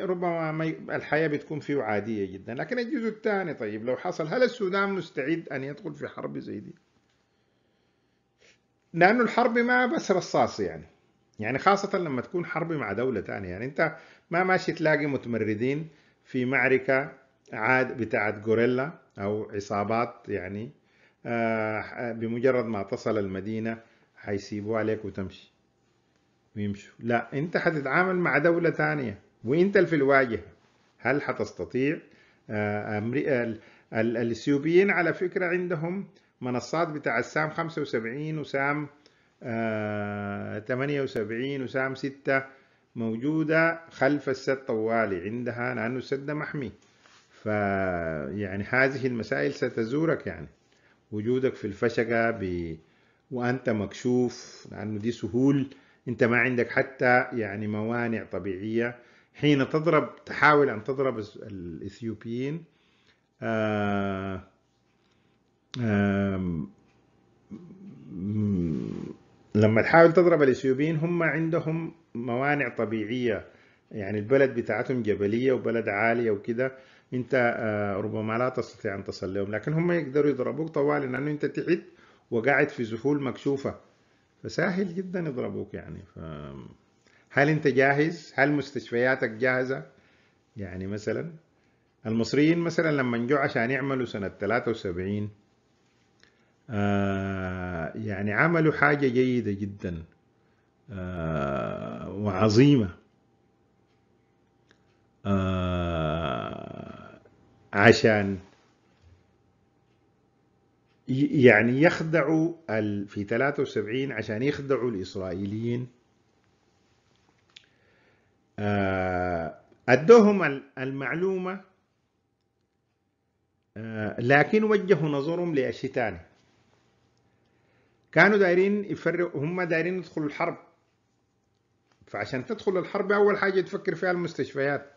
ربما الحياة بتكون فيه عادية جدا لكن الجزء الثاني طيب لو حصل هل السودان مستعد أن يدخل في حرب زي دي لأنه الحرب ما بس رصاص يعني يعني خاصة لما تكون حرب مع دولة ثانية يعني أنت ما ماشي تلاقي متمردين في معركة عاد بتاعت غوريلا أو عصابات يعني آه، بمجرد ما تصل المدينة حيسيبوها عليك وتمشي ويمشوا لا انت حتتعامل مع دولة تانية وانت اللي في الواجهة هل حتستطيع آه، الاثيوبيين على فكرة عندهم منصات بتاع السام 75 وسام 78 آه، وسام 6 موجودة خلف السد طوالي عندها لأنه السد محمي محمي فيعني هذه المسائل ستزورك يعني وجودك في الفشقة ب... وأنت مكشوف لأنه دي سهول انت ما عندك حتى يعني موانع طبيعيه حين تضرب تحاول ان تضرب الاثيوبيين آه، لما تحاول تضرب الاثيوبيين هم عندهم موانع طبيعيه يعني البلد بتاعتهم جبليه وبلد عاليه وكده انت آه، ربما لا تستطيع ان تصل لهم لكن هم يقدروا يضربوك طوال لانه انت تحت وقاعد في زحول مكشوفه فسهل جدا يضربوك يعني ف... هل انت جاهز؟ هل مستشفياتك جاهزه؟ يعني مثلا المصريين مثلا لما جو عشان يعملوا سنه 73 آه يعني عملوا حاجه جيده جدا آه وعظيمه آه عشان يعني يخدعوا في 73 عشان يخدعوا الإسرائيليين آه، أدوهم المعلومة آه، لكن وجهوا نظرهم لأشي تاني كانوا دايرين يفرقوا هم دايرين يدخلوا الحرب فعشان تدخل الحرب أول حاجة تفكر فيها المستشفيات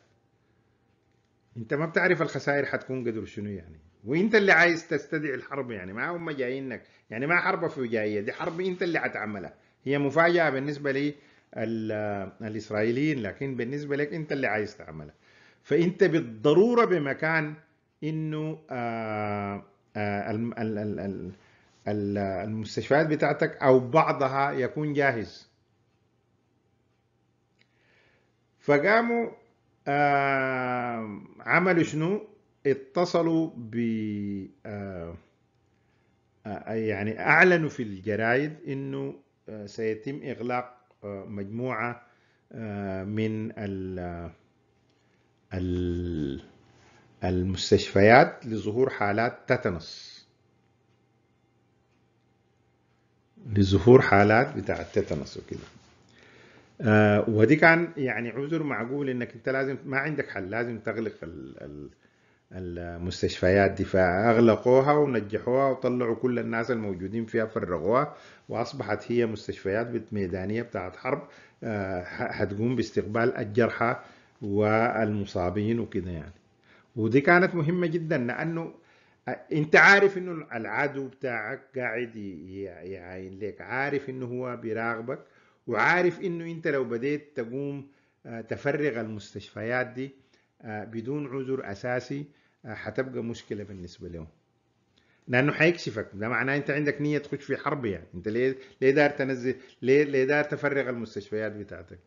أنت ما بتعرف الخسائر حتكون قدر شنو يعني وانت اللي عايز تستدعي الحرب يعني ما هم جايينك يعني ما حرب فجائيه دي حرب انت اللي هتعملها هي مفاجاه بالنسبه لي الاسرائيليين لكن بالنسبه لك انت اللي عايز تعملها فانت بالضروره بمكان انه آه، آه، المستشفيات بتاعتك او بعضها يكون جاهز فقاموا آه، عملوا شنو اتصلوا ب آه، آه، يعني اعلنوا في الجرايد انه آه، سيتم اغلاق مجموعه من المستشفيات لظهور حالات تتنس لظهور حالات بتاع التتنس وكده ودي كان يعني عذر معقول انك انت لازم ما عندك حل لازم تغلق ال المستشفيات دي فأغلقوها ونجحوها وطلعوا كل الناس الموجودين فيها فرغوها وأصبحت هي مستشفيات ميدانية بتاعت حرب هتقوم آه، باستقبال الجرحى والمصابين وكده يعني ودي كانت مهمة جدا لأنه آه، انت عارف انه العدو بتاعك قاعد يعاين لك عارف انه هو بيراقبك وعارف انه انت لو بديت تقوم آه، تفرغ المستشفيات دي بدون عذر اساسي هتبقى مشكله بالنسبه لهم لانه هيكشفك ده معناه انت عندك نيه تخش في حرب يعني انت ليه ليه دار تنزل ليه ليه دار تفرغ المستشفيات بتاعتك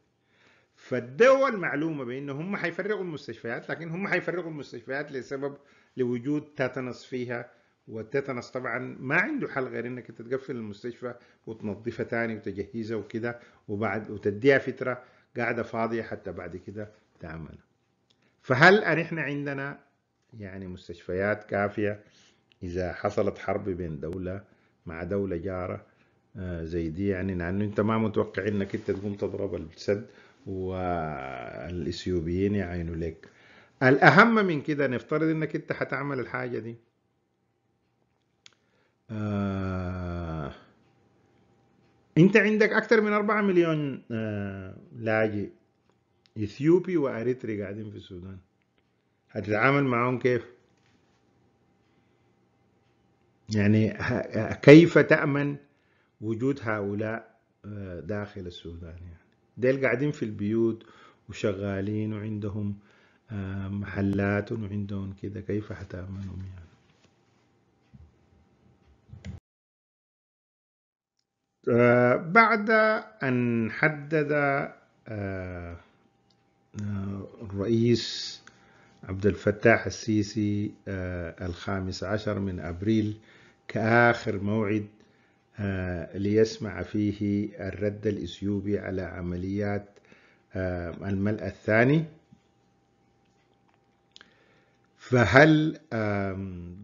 فالدول المعلومه بان هم هيفرغوا المستشفيات لكن هم هيفرغوا المستشفيات لسبب لوجود تتنص فيها والتتنص طبعا ما عنده حل غير انك انت تقفل المستشفى وتنظفها تاني وتجهزها وكده وبعد وتديها فتره قاعده فاضيه حتى بعد كده تعملها. فهل احنا عندنا يعني مستشفيات كافية إذا حصلت حرب بين دولة مع دولة جارة آه، زي دي يعني لأنه أنت ما متوقع إنك أنت تقوم تضرب السد والإثيوبيين يعينوا لك الأهم من كده نفترض إنك أنت هتعمل الحاجة دي آه انت عندك اكثر من 4 مليون آه لاجئ اثيوبي واريتري قاعدين في السودان هتتعامل معاهم كيف يعني كيف تأمن وجود هؤلاء آه، داخل السودان يعني ديل قاعدين في البيوت وشغالين وعندهم آه، محلات وعندهم كذا كيف حتأمنهم يعني آه، بعد أن حدد الرئيس عبد الفتاح السيسي آه، الخامس عشر من أبريل كآخر موعد آه، ليسمع فيه الرد الإثيوبي على عمليات آه، الملأ الثاني فهل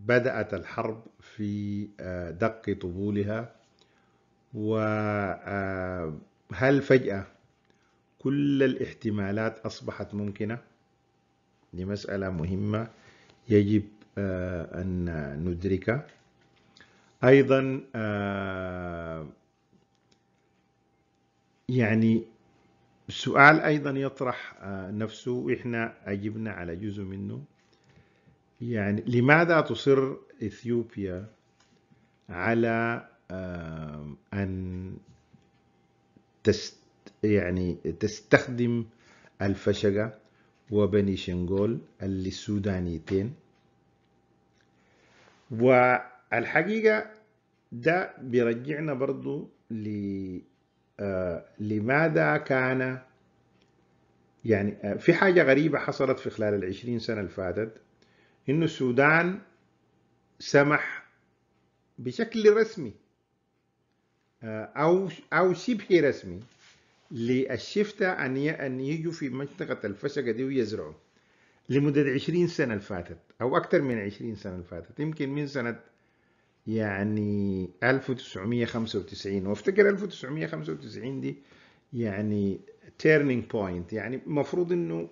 بدأت الحرب في دق طبولها وهل فجأة كل الاحتمالات أصبحت ممكنة؟ دي مسألة مهمة يجب آه، أن ندركها أيضا آه، يعني سؤال أيضا يطرح آه، نفسه إحنا أجبنا على جزء منه يعني لماذا تصر إثيوبيا على أن تست يعني تستخدم الفشقة وبني شنغول السودانيتين والحقيقة ده بيرجعنا برضو ل آه لماذا كان يعني آه، في حاجة غريبة حصلت في خلال العشرين سنة اللي فاتت إنه السودان سمح بشكل رسمي آه، أو أو شبه رسمي للشفتة أن أن يجوا في منطقة الفشقة دي ويزرعوا لمدة عشرين سنة الفاتت أو أكثر من عشرين سنة الفاتت يمكن من سنة يعني 1995 وافتكر 1995 دي يعني تيرنينج بوينت يعني المفروض انه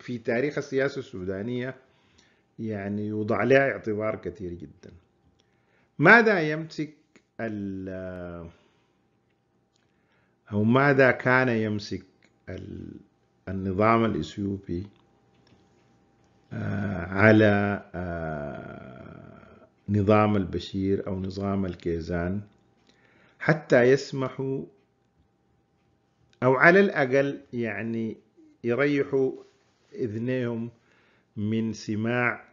في تاريخ السياسة السودانية يعني يوضع لها اعتبار كثير جدا ماذا يمسك ال أو ماذا كان يمسك النظام الإثيوبي آه، على آه، نظام البشير أو نظام الكيزان حتى يسمحوا أو على الأقل يعني يريحوا إذنيهم من سماع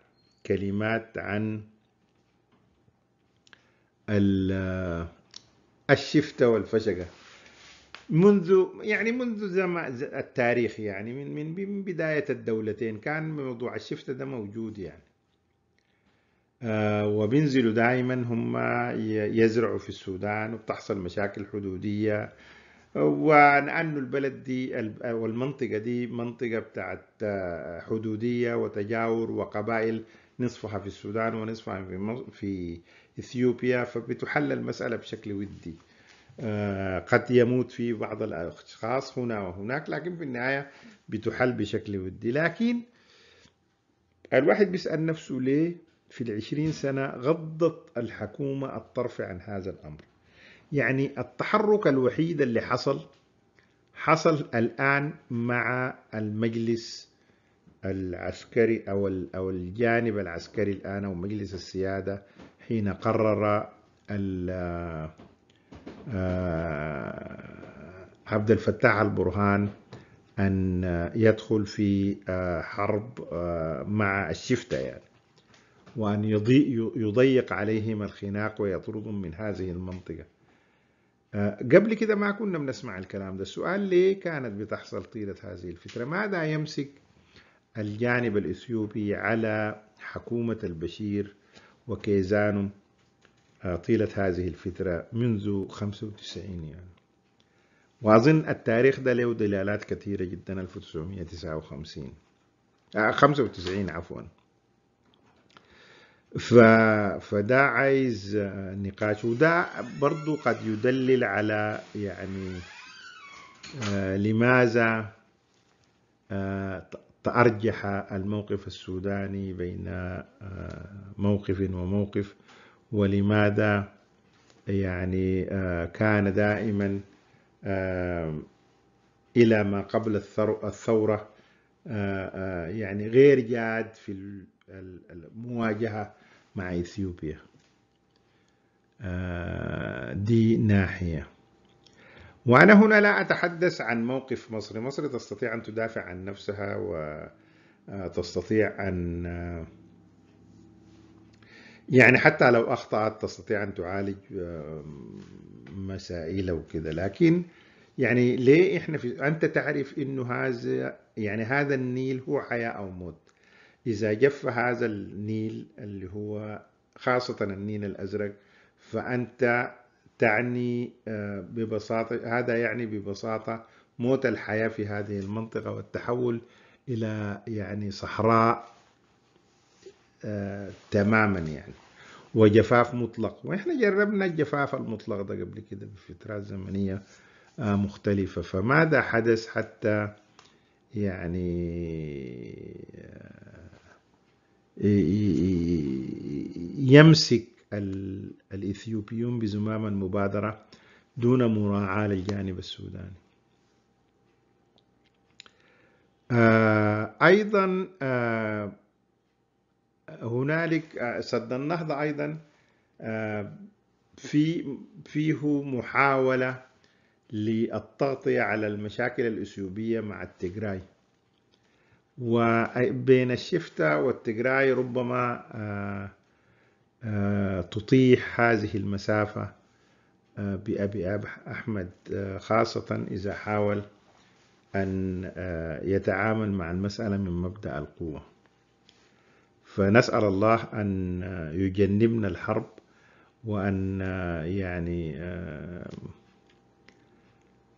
كلمات عن آه، الشفتة والفشقة منذ يعني منذ زمان التاريخ يعني من من بداية الدولتين كان موضوع الشفتة ده موجود يعني آه، وبينزلوا دائما هم يزرعوا في السودان وبتحصل مشاكل حدودية ولأن البلد دي والمنطقة دي منطقة بتاعت آه، حدودية وتجاور وقبائل نصفها في السودان ونصفها في في إثيوبيا فبتحل المسألة بشكل ودي آه، قد يموت في بعض الأشخاص هنا وهناك لكن في النهاية بتحل بشكل ودي لكن الواحد بيسأل نفسه ليه في العشرين سنة غضت الحكومة الطرف عن هذا الأمر يعني التحرك الوحيد اللي حصل حصل الآن مع المجلس العسكري أو أو الجانب العسكري الآن أو مجلس السيادة حين قرر آه، عبد الفتاح البرهان أن يدخل في آه، حرب آه، مع الشفتة يعني وأن يضيق عليهم الخناق ويطردهم من هذه المنطقة قبل كده ما كنا بنسمع الكلام ده السؤال ليه كانت بتحصل طيلة هذه الفترة ماذا يمسك الجانب الإثيوبي على حكومة البشير وكيزانه طيلة هذه الفترة منذ 95 يعني وأظن التاريخ ده له دلالات كثيرة جدا 1959 95 آه، عفوا ف... فده عايز نقاش وده برضو قد يدلل على يعني آه، لماذا آه، تأرجح الموقف السوداني بين موقف وموقف ولماذا يعني آه، كان دائما آه، إلى ما قبل الثورة آه، يعني غير جاد في المواجهة مع إثيوبيا دي ناحية وأنا هنا لا أتحدث عن موقف مصر مصر تستطيع أن تدافع عن نفسها وتستطيع أن يعني حتى لو أخطأت تستطيع أن تعالج مسائل وكذا لكن يعني ليه إحنا في أنت تعرف إنه هذا يعني هذا النيل هو حياة أو موت إذا جف هذا النيل اللي هو خاصة النيل الأزرق فأنت تعني آه، ببساطة هذا يعني ببساطة موت الحياة في هذه المنطقة والتحول إلى يعني صحراء تماما يعني وجفاف مطلق واحنا جربنا الجفاف المطلق ده قبل كده بفترات زمنية آه، مختلفة فماذا حدث حتى يعني آه، يمسك الإثيوبيون بزمام المبادرة دون مراعاة للجانب السوداني آه، أيضا هنالك آه، سد النهضة أيضا آه، في فيه محاولة للتغطية على المشاكل الأثيوبية مع التجراي وبين الشفتة والتجراي ربما آه، تطيح هذه المسافة بأبي أحمد خاصة إذا حاول أن يتعامل مع المسألة من مبدأ القوة فنسأل الله أن يجنبنا الحرب وأن يعني آه،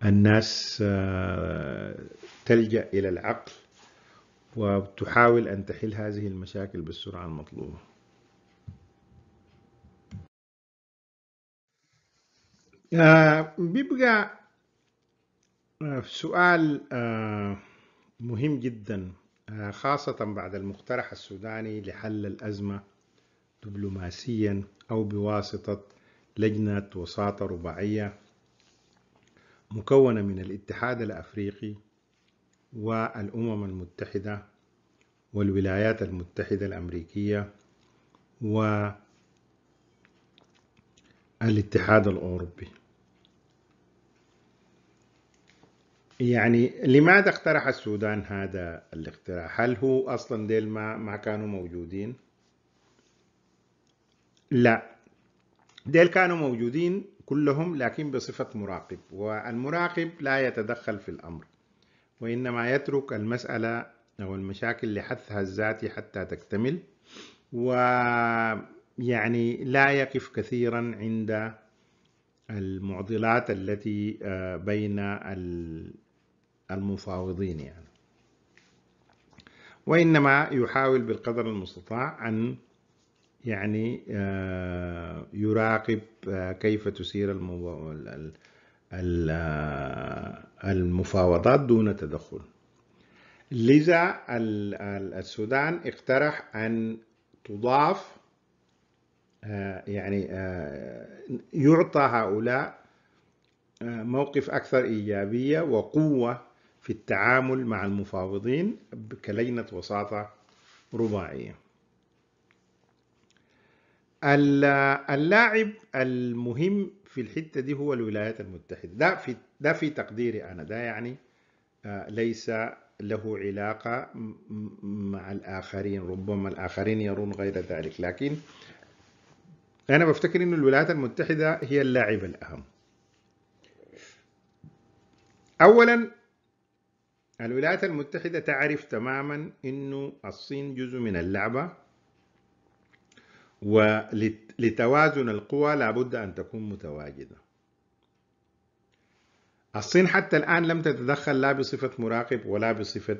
الناس آه، تلجأ إلى العقل وتحاول أن تحل هذه المشاكل بالسرعة المطلوبة آه، بيبقى سؤال مهم جداً آه، خاصة بعد المقترح السوداني لحل الأزمة دبلوماسيا أو بواسطة لجنة وساطة رباعية مكونة من الاتحاد الأفريقي والأمم المتحدة والولايات المتحدة الأمريكية والاتحاد الأوروبي يعني لماذا اقترح السودان هذا الاقتراح؟ هل هو اصلا ديل ما ما كانوا موجودين؟ لا ديل كانوا موجودين كلهم لكن بصفة مراقب والمراقب لا يتدخل في الأمر وإنما يترك المسألة أو المشاكل لحثها الذاتي حتى تكتمل ويعني لا يقف كثيرا عند المعضلات التي آه، بين المفاوضين يعني وإنما يحاول بالقدر المستطاع أن يعني آه، يراقب آه، كيف تسير آه، المفاوضات دون تدخل لذا السودان اقترح أن تضاف يعني يعطى هؤلاء موقف أكثر إيجابية وقوة في التعامل مع المفاوضين بكلينة وساطة رباعية اللاعب المهم في الحتة دي هو الولايات المتحدة ده في, ده في تقديري أنا ده يعني آه، ليس له علاقة مع الآخرين ربما الآخرين يرون غير ذلك لكن أنا بفتكر أن الولايات المتحدة هي اللاعب الأهم أولا الولايات المتحدة تعرف تماما انه الصين جزء من اللعبة ولتوازن القوى لابد ان تكون متواجدة الصين حتى الآن لم تتدخل لا بصفة مراقب ولا بصفة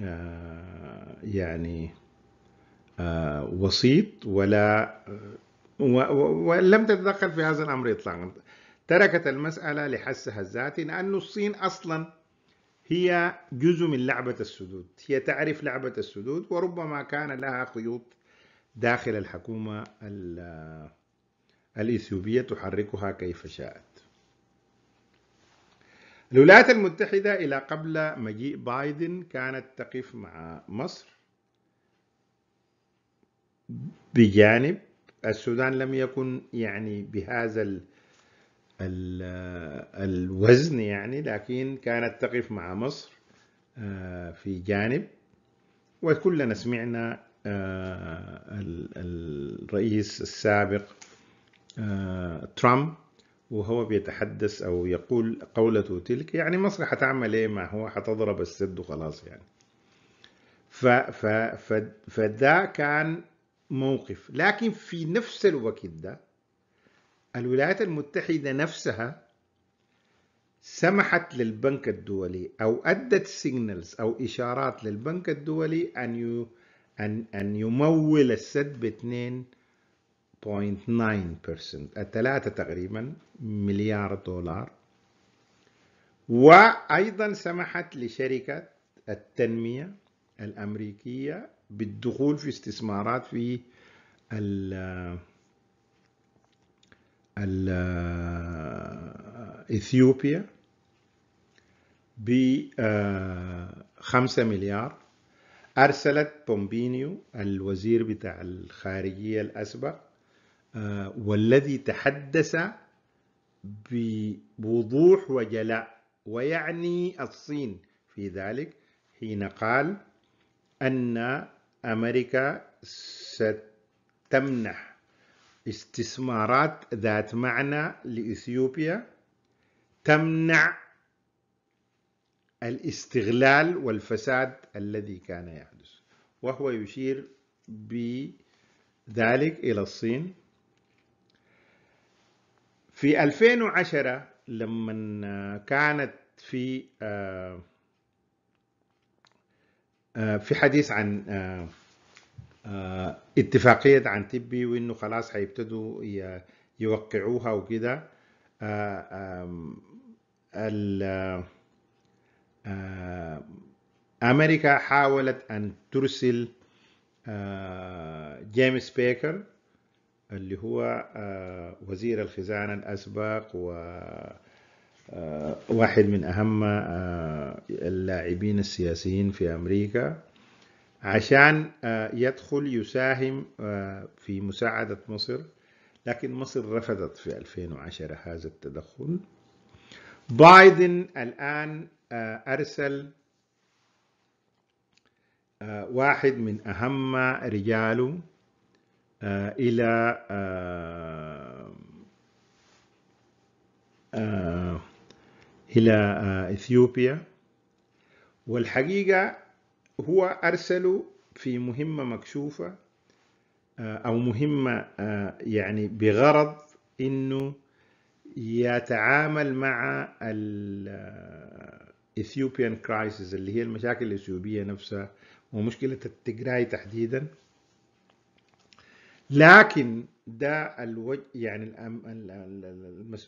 آه، يعني آه، وسيط ولا ولم تتدخل في هذا الأمر إطلاقا تركت المسألة لحسها الذاتي لأن الصين أصلا هي جزء من لعبة السدود هي تعرف لعبة السدود وربما كان لها خيوط داخل الحكومة الإثيوبية تحركها كيف شاءت الولايات المتحدة إلى قبل مجيء بايدن كانت تقف مع مصر بجانب السودان لم يكن يعني بهذا الوزن يعني لكن كانت تقف مع مصر آه، في جانب وكلنا سمعنا آه، الرئيس السابق آه، ترامب وهو بيتحدث او يقول قولته تلك يعني مصر حتعمل ايه ما هو حتضرب السد وخلاص يعني ف ف ف فده كان موقف لكن في نفس الوقت ده الولايات المتحدة نفسها سمحت للبنك الدولي أو أدت سيجنالز أو إشارات للبنك الدولي أن أن أن يمول السد ب 2.9% الثلاثة تقريبا مليار دولار وأيضا سمحت لشركة التنمية الأمريكية بالدخول في استثمارات في إثيوبيا بخمسة آه، مليار أرسلت بومبينيو الوزير بتاع الخارجية الأسبق آه، والذي تحدث بوضوح وجلاء ويعني الصين في ذلك حين قال أن أمريكا ستمنح استثمارات ذات معنى لإثيوبيا تمنع الاستغلال والفساد الذي كان يحدث وهو يشير بذلك إلى الصين في 2010 لما كانت في آه، آه، في حديث عن آه، آه، اتفاقية عن تبي وانه خلاص هيبتدوا يوقعوها وكده آه، امريكا حاولت ان ترسل آه، جيمس بيكر اللي هو وزير الخزانة الأسبق و واحد من أهم اللاعبين السياسيين في أمريكا عشان آه، يدخل يساهم آه، في مساعدة مصر لكن مصر رفضت في 2010 هذا التدخل بايدن الآن آه، أرسل واحد من أهم رجاله إلى إلى إثيوبيا والحقيقة هو أرسله في مهمة مكشوفة آه، أو مهمة آه، يعني بغرض إنه يتعامل مع الإثيوبيان آه، كرايسيس اللي هي المشاكل الإثيوبية نفسها ومشكلة التجراي تحديدا لكن ده الوجه يعني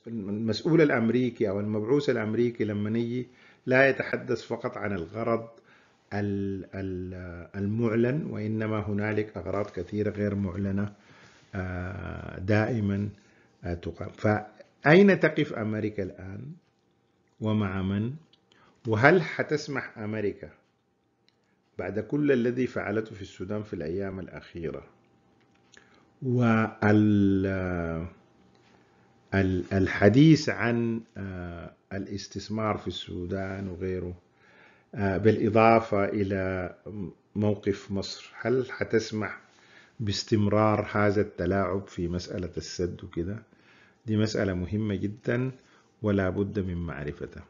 المسؤول الأمريكي أو المبعوث الأمريكي لما نيجي لا يتحدث فقط عن الغرض المعلن وإنما هنالك أغراض كثيرة غير معلنة آه، دائما آه، تقام فأين تقف أمريكا الآن ومع من وهل حتسمح أمريكا بعد كل الذي فعلته في السودان في الأيام الأخيرة والحديث عن آه، الاستثمار في السودان وغيره آه، بالإضافة إلى موقف مصر هل حتسمح باستمرار هذا التلاعب في مسألة السد وكده دي مسألة مهمة جدا ولا بد من معرفتها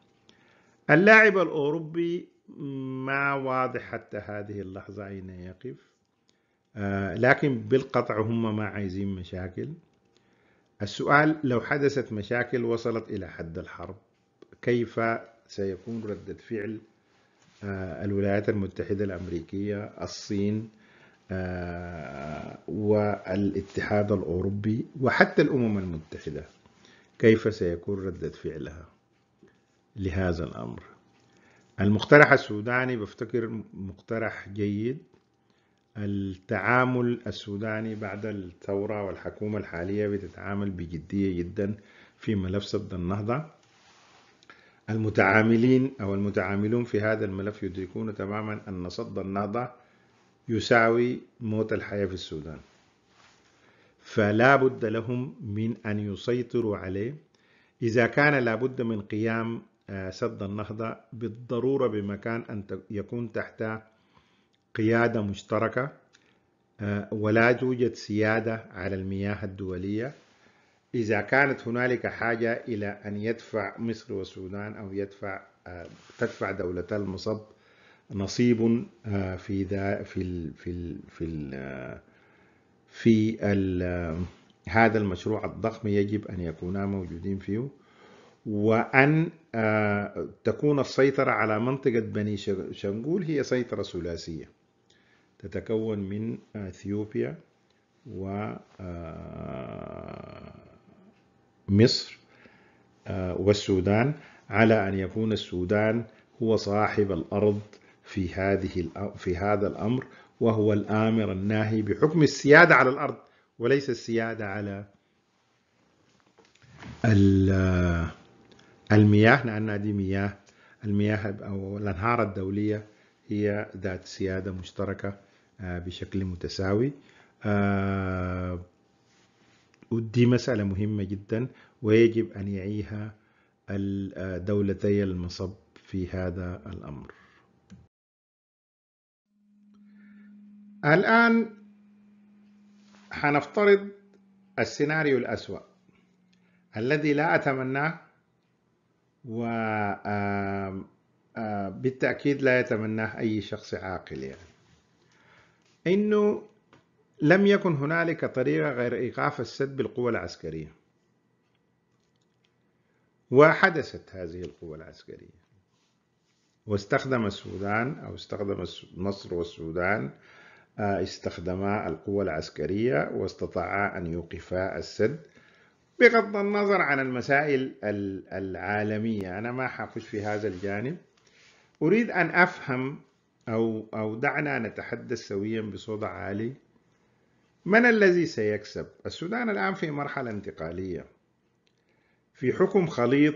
اللاعب الأوروبي ما واضح حتى هذه اللحظة أين يقف آه، لكن بالقطع هم ما عايزين مشاكل السؤال لو حدثت مشاكل وصلت إلى حد الحرب كيف سيكون ردة فعل آه، الولايات المتحدة الأمريكية الصين آه، والاتحاد الأوروبي وحتى الأمم المتحدة كيف سيكون ردة فعلها لهذا الأمر المقترح السوداني بفتكر مقترح جيد التعامل السوداني بعد الثورة والحكومة الحالية بتتعامل بجدية جدا في ملف سد النهضة المتعاملين أو المتعاملون في هذا الملف يدركون تماما أن صد النهضة يساوي موت الحياة في السودان فلا بد لهم من أن يسيطروا عليه إذا كان لابد من قيام آه، سد النهضة بالضرورة بمكان أن يكون تحت قيادة مشتركة آه، ولا توجد سيادة على المياه الدولية إذا كانت هنالك حاجة إلى أن يدفع مصر والسودان أو يدفع آه، تدفع دولة المصب نصيب آه، في ذا في ال في ال في ال آه، في الـ هذا المشروع الضخم يجب أن يكونا موجودين فيه وأن تكون السيطرة على منطقة بني شنقول هي سيطرة ثلاثية تتكون من أثيوبيا و مصر آه، والسودان على أن يكون السودان هو صاحب الأرض في هذه في هذا الأمر وهو الآمر الناهي بحكم السيادة على الأرض وليس السيادة على آه، المياه لأن هذه مياه المياه أو الأنهار الدولية هي ذات سيادة مشتركة آه، بشكل متساوي ودي مسألة مهمة جدا ويجب أن يعيها الدولتي المصب في هذا الأمر الآن حنفترض السيناريو الأسوأ الذي لا أتمناه و بالتأكيد لا يتمناه أي شخص عاقل يعني إنه لم يكن هنالك طريقة غير إيقاف السد بالقوة العسكرية وحدثت هذه القوة العسكرية واستخدم السودان أو استخدم مصر والسودان آه، استخدما القوة العسكرية واستطاعا أن يوقفا السد بغض النظر عن المسائل العالمية أنا ما حخش في هذا الجانب أريد أن أفهم أو أو دعنا نتحدث سويا بصوت عالي من الذي سيكسب؟ السودان الآن في مرحلة انتقالية في حكم خليط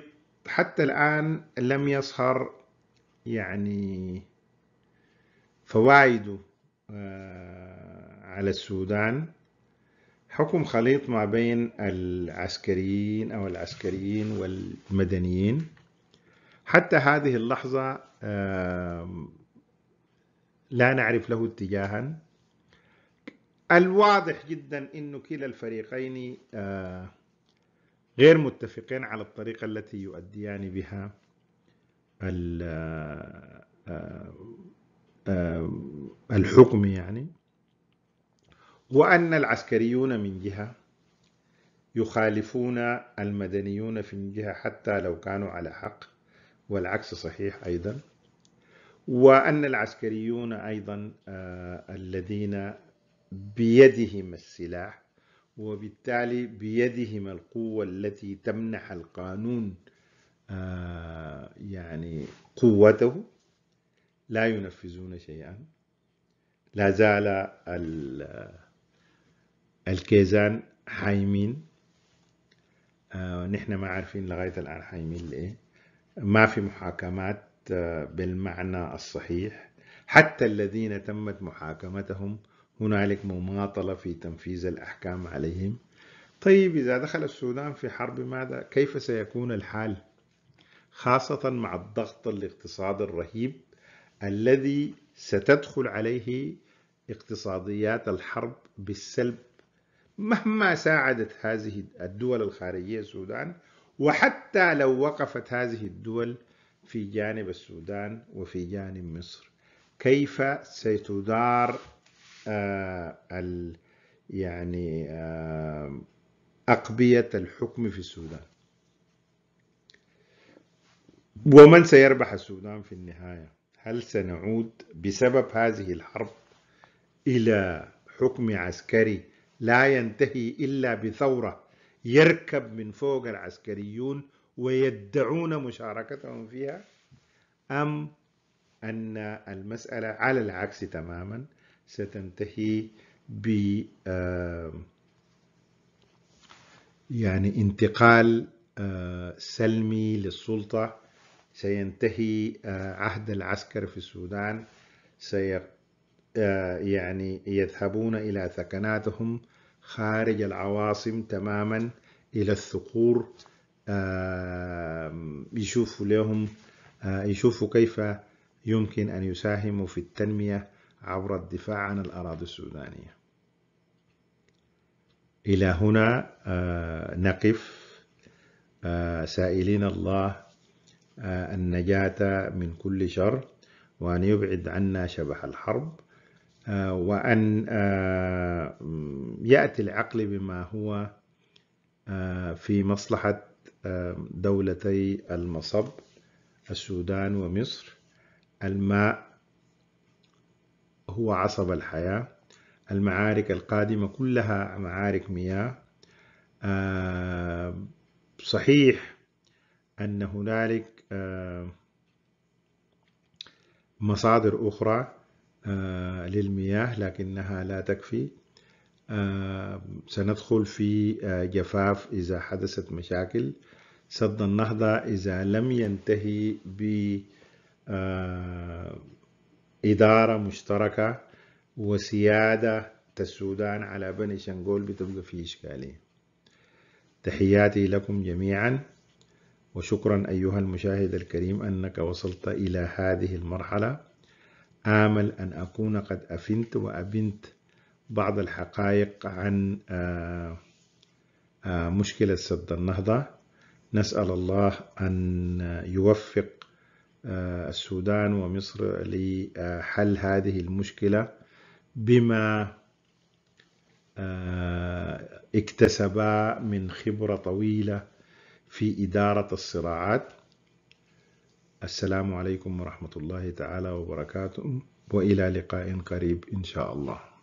حتى الآن لم يصهر يعني فوائده آه، على السودان حكم خليط ما بين العسكريين أو العسكريين والمدنيين حتى هذه اللحظة لا نعرف له اتجاها الواضح جدا انه كلا الفريقين آه، غير متفقين على الطريقه التي يؤديان بها آه، آه، الحكم يعني وان العسكريون من جهه يخالفون المدنيون في جهه حتى لو كانوا على حق والعكس صحيح ايضا وان العسكريون ايضا الذين بيدهم السلاح وبالتالي بيدهم القوة التي تمنح القانون آه، يعني قوته لا ينفذون شيئا لا زال الكيزان حايمين آه، نحن ما عارفين لغاية الآن حايمين لإيه ما في محاكمات آه، بالمعنى الصحيح حتى الذين تمت محاكمتهم هنالك مماطلة في تنفيذ الأحكام عليهم طيب إذا دخل السودان في حرب ماذا كيف سيكون الحال خاصة مع الضغط الاقتصادي الرهيب الذي ستدخل عليه اقتصاديات الحرب بالسلب مهما ساعدت هذه الدول الخارجية السودان وحتى لو وقفت هذه الدول في جانب السودان وفي جانب مصر كيف ستدار آه، ال يعني آه، أقبية الحكم في السودان ومن سيربح السودان في النهاية هل سنعود بسبب هذه الحرب إلى حكم عسكري لا ينتهي إلا بثورة يركب من فوق العسكريون ويدعون مشاركتهم فيها أم أن المسألة على العكس تماما ستنتهي ب آه، يعني انتقال آه، سلمي للسلطة سينتهي آه، عهد العسكر في السودان سي يعني يذهبون إلى ثكناتهم خارج العواصم تماما إلى الثقور يشوفوا لهم يشوفوا كيف يمكن أن يساهموا في التنمية عبر الدفاع عن الأراضي السودانية إلى هنا آه، نقف آه، سائلين الله آه، النجاة من كل شر وأن يبعد عنا شبح الحرب وأن يأتي العقل بما هو في مصلحة دولتي المصب السودان ومصر الماء هو عصب الحياة المعارك القادمة كلها معارك مياه آه، صحيح أن هنالك آه، مصادر أخرى آه، للمياه لكنها لا تكفي سندخل في جفاف إذا حدثت مشاكل سد النهضة إذا لم ينتهي ب إدارة مشتركة وسيادة السودان على بني شنقول بتبقى في إشكالية تحياتي لكم جميعا وشكرا أيها المشاهد الكريم أنك وصلت إلى هذه المرحلة آمل أن أكون قد أفنت وأبنت بعض الحقائق عن آه، آه، مشكلة سد النهضة نسأل الله أن يوفق آه، السودان ومصر لحل هذه المشكلة بما آه، اكتسبا من خبرة طويلة في إدارة الصراعات السلام عليكم ورحمة الله تعالى وبركاته وإلى لقاء قريب إن شاء الله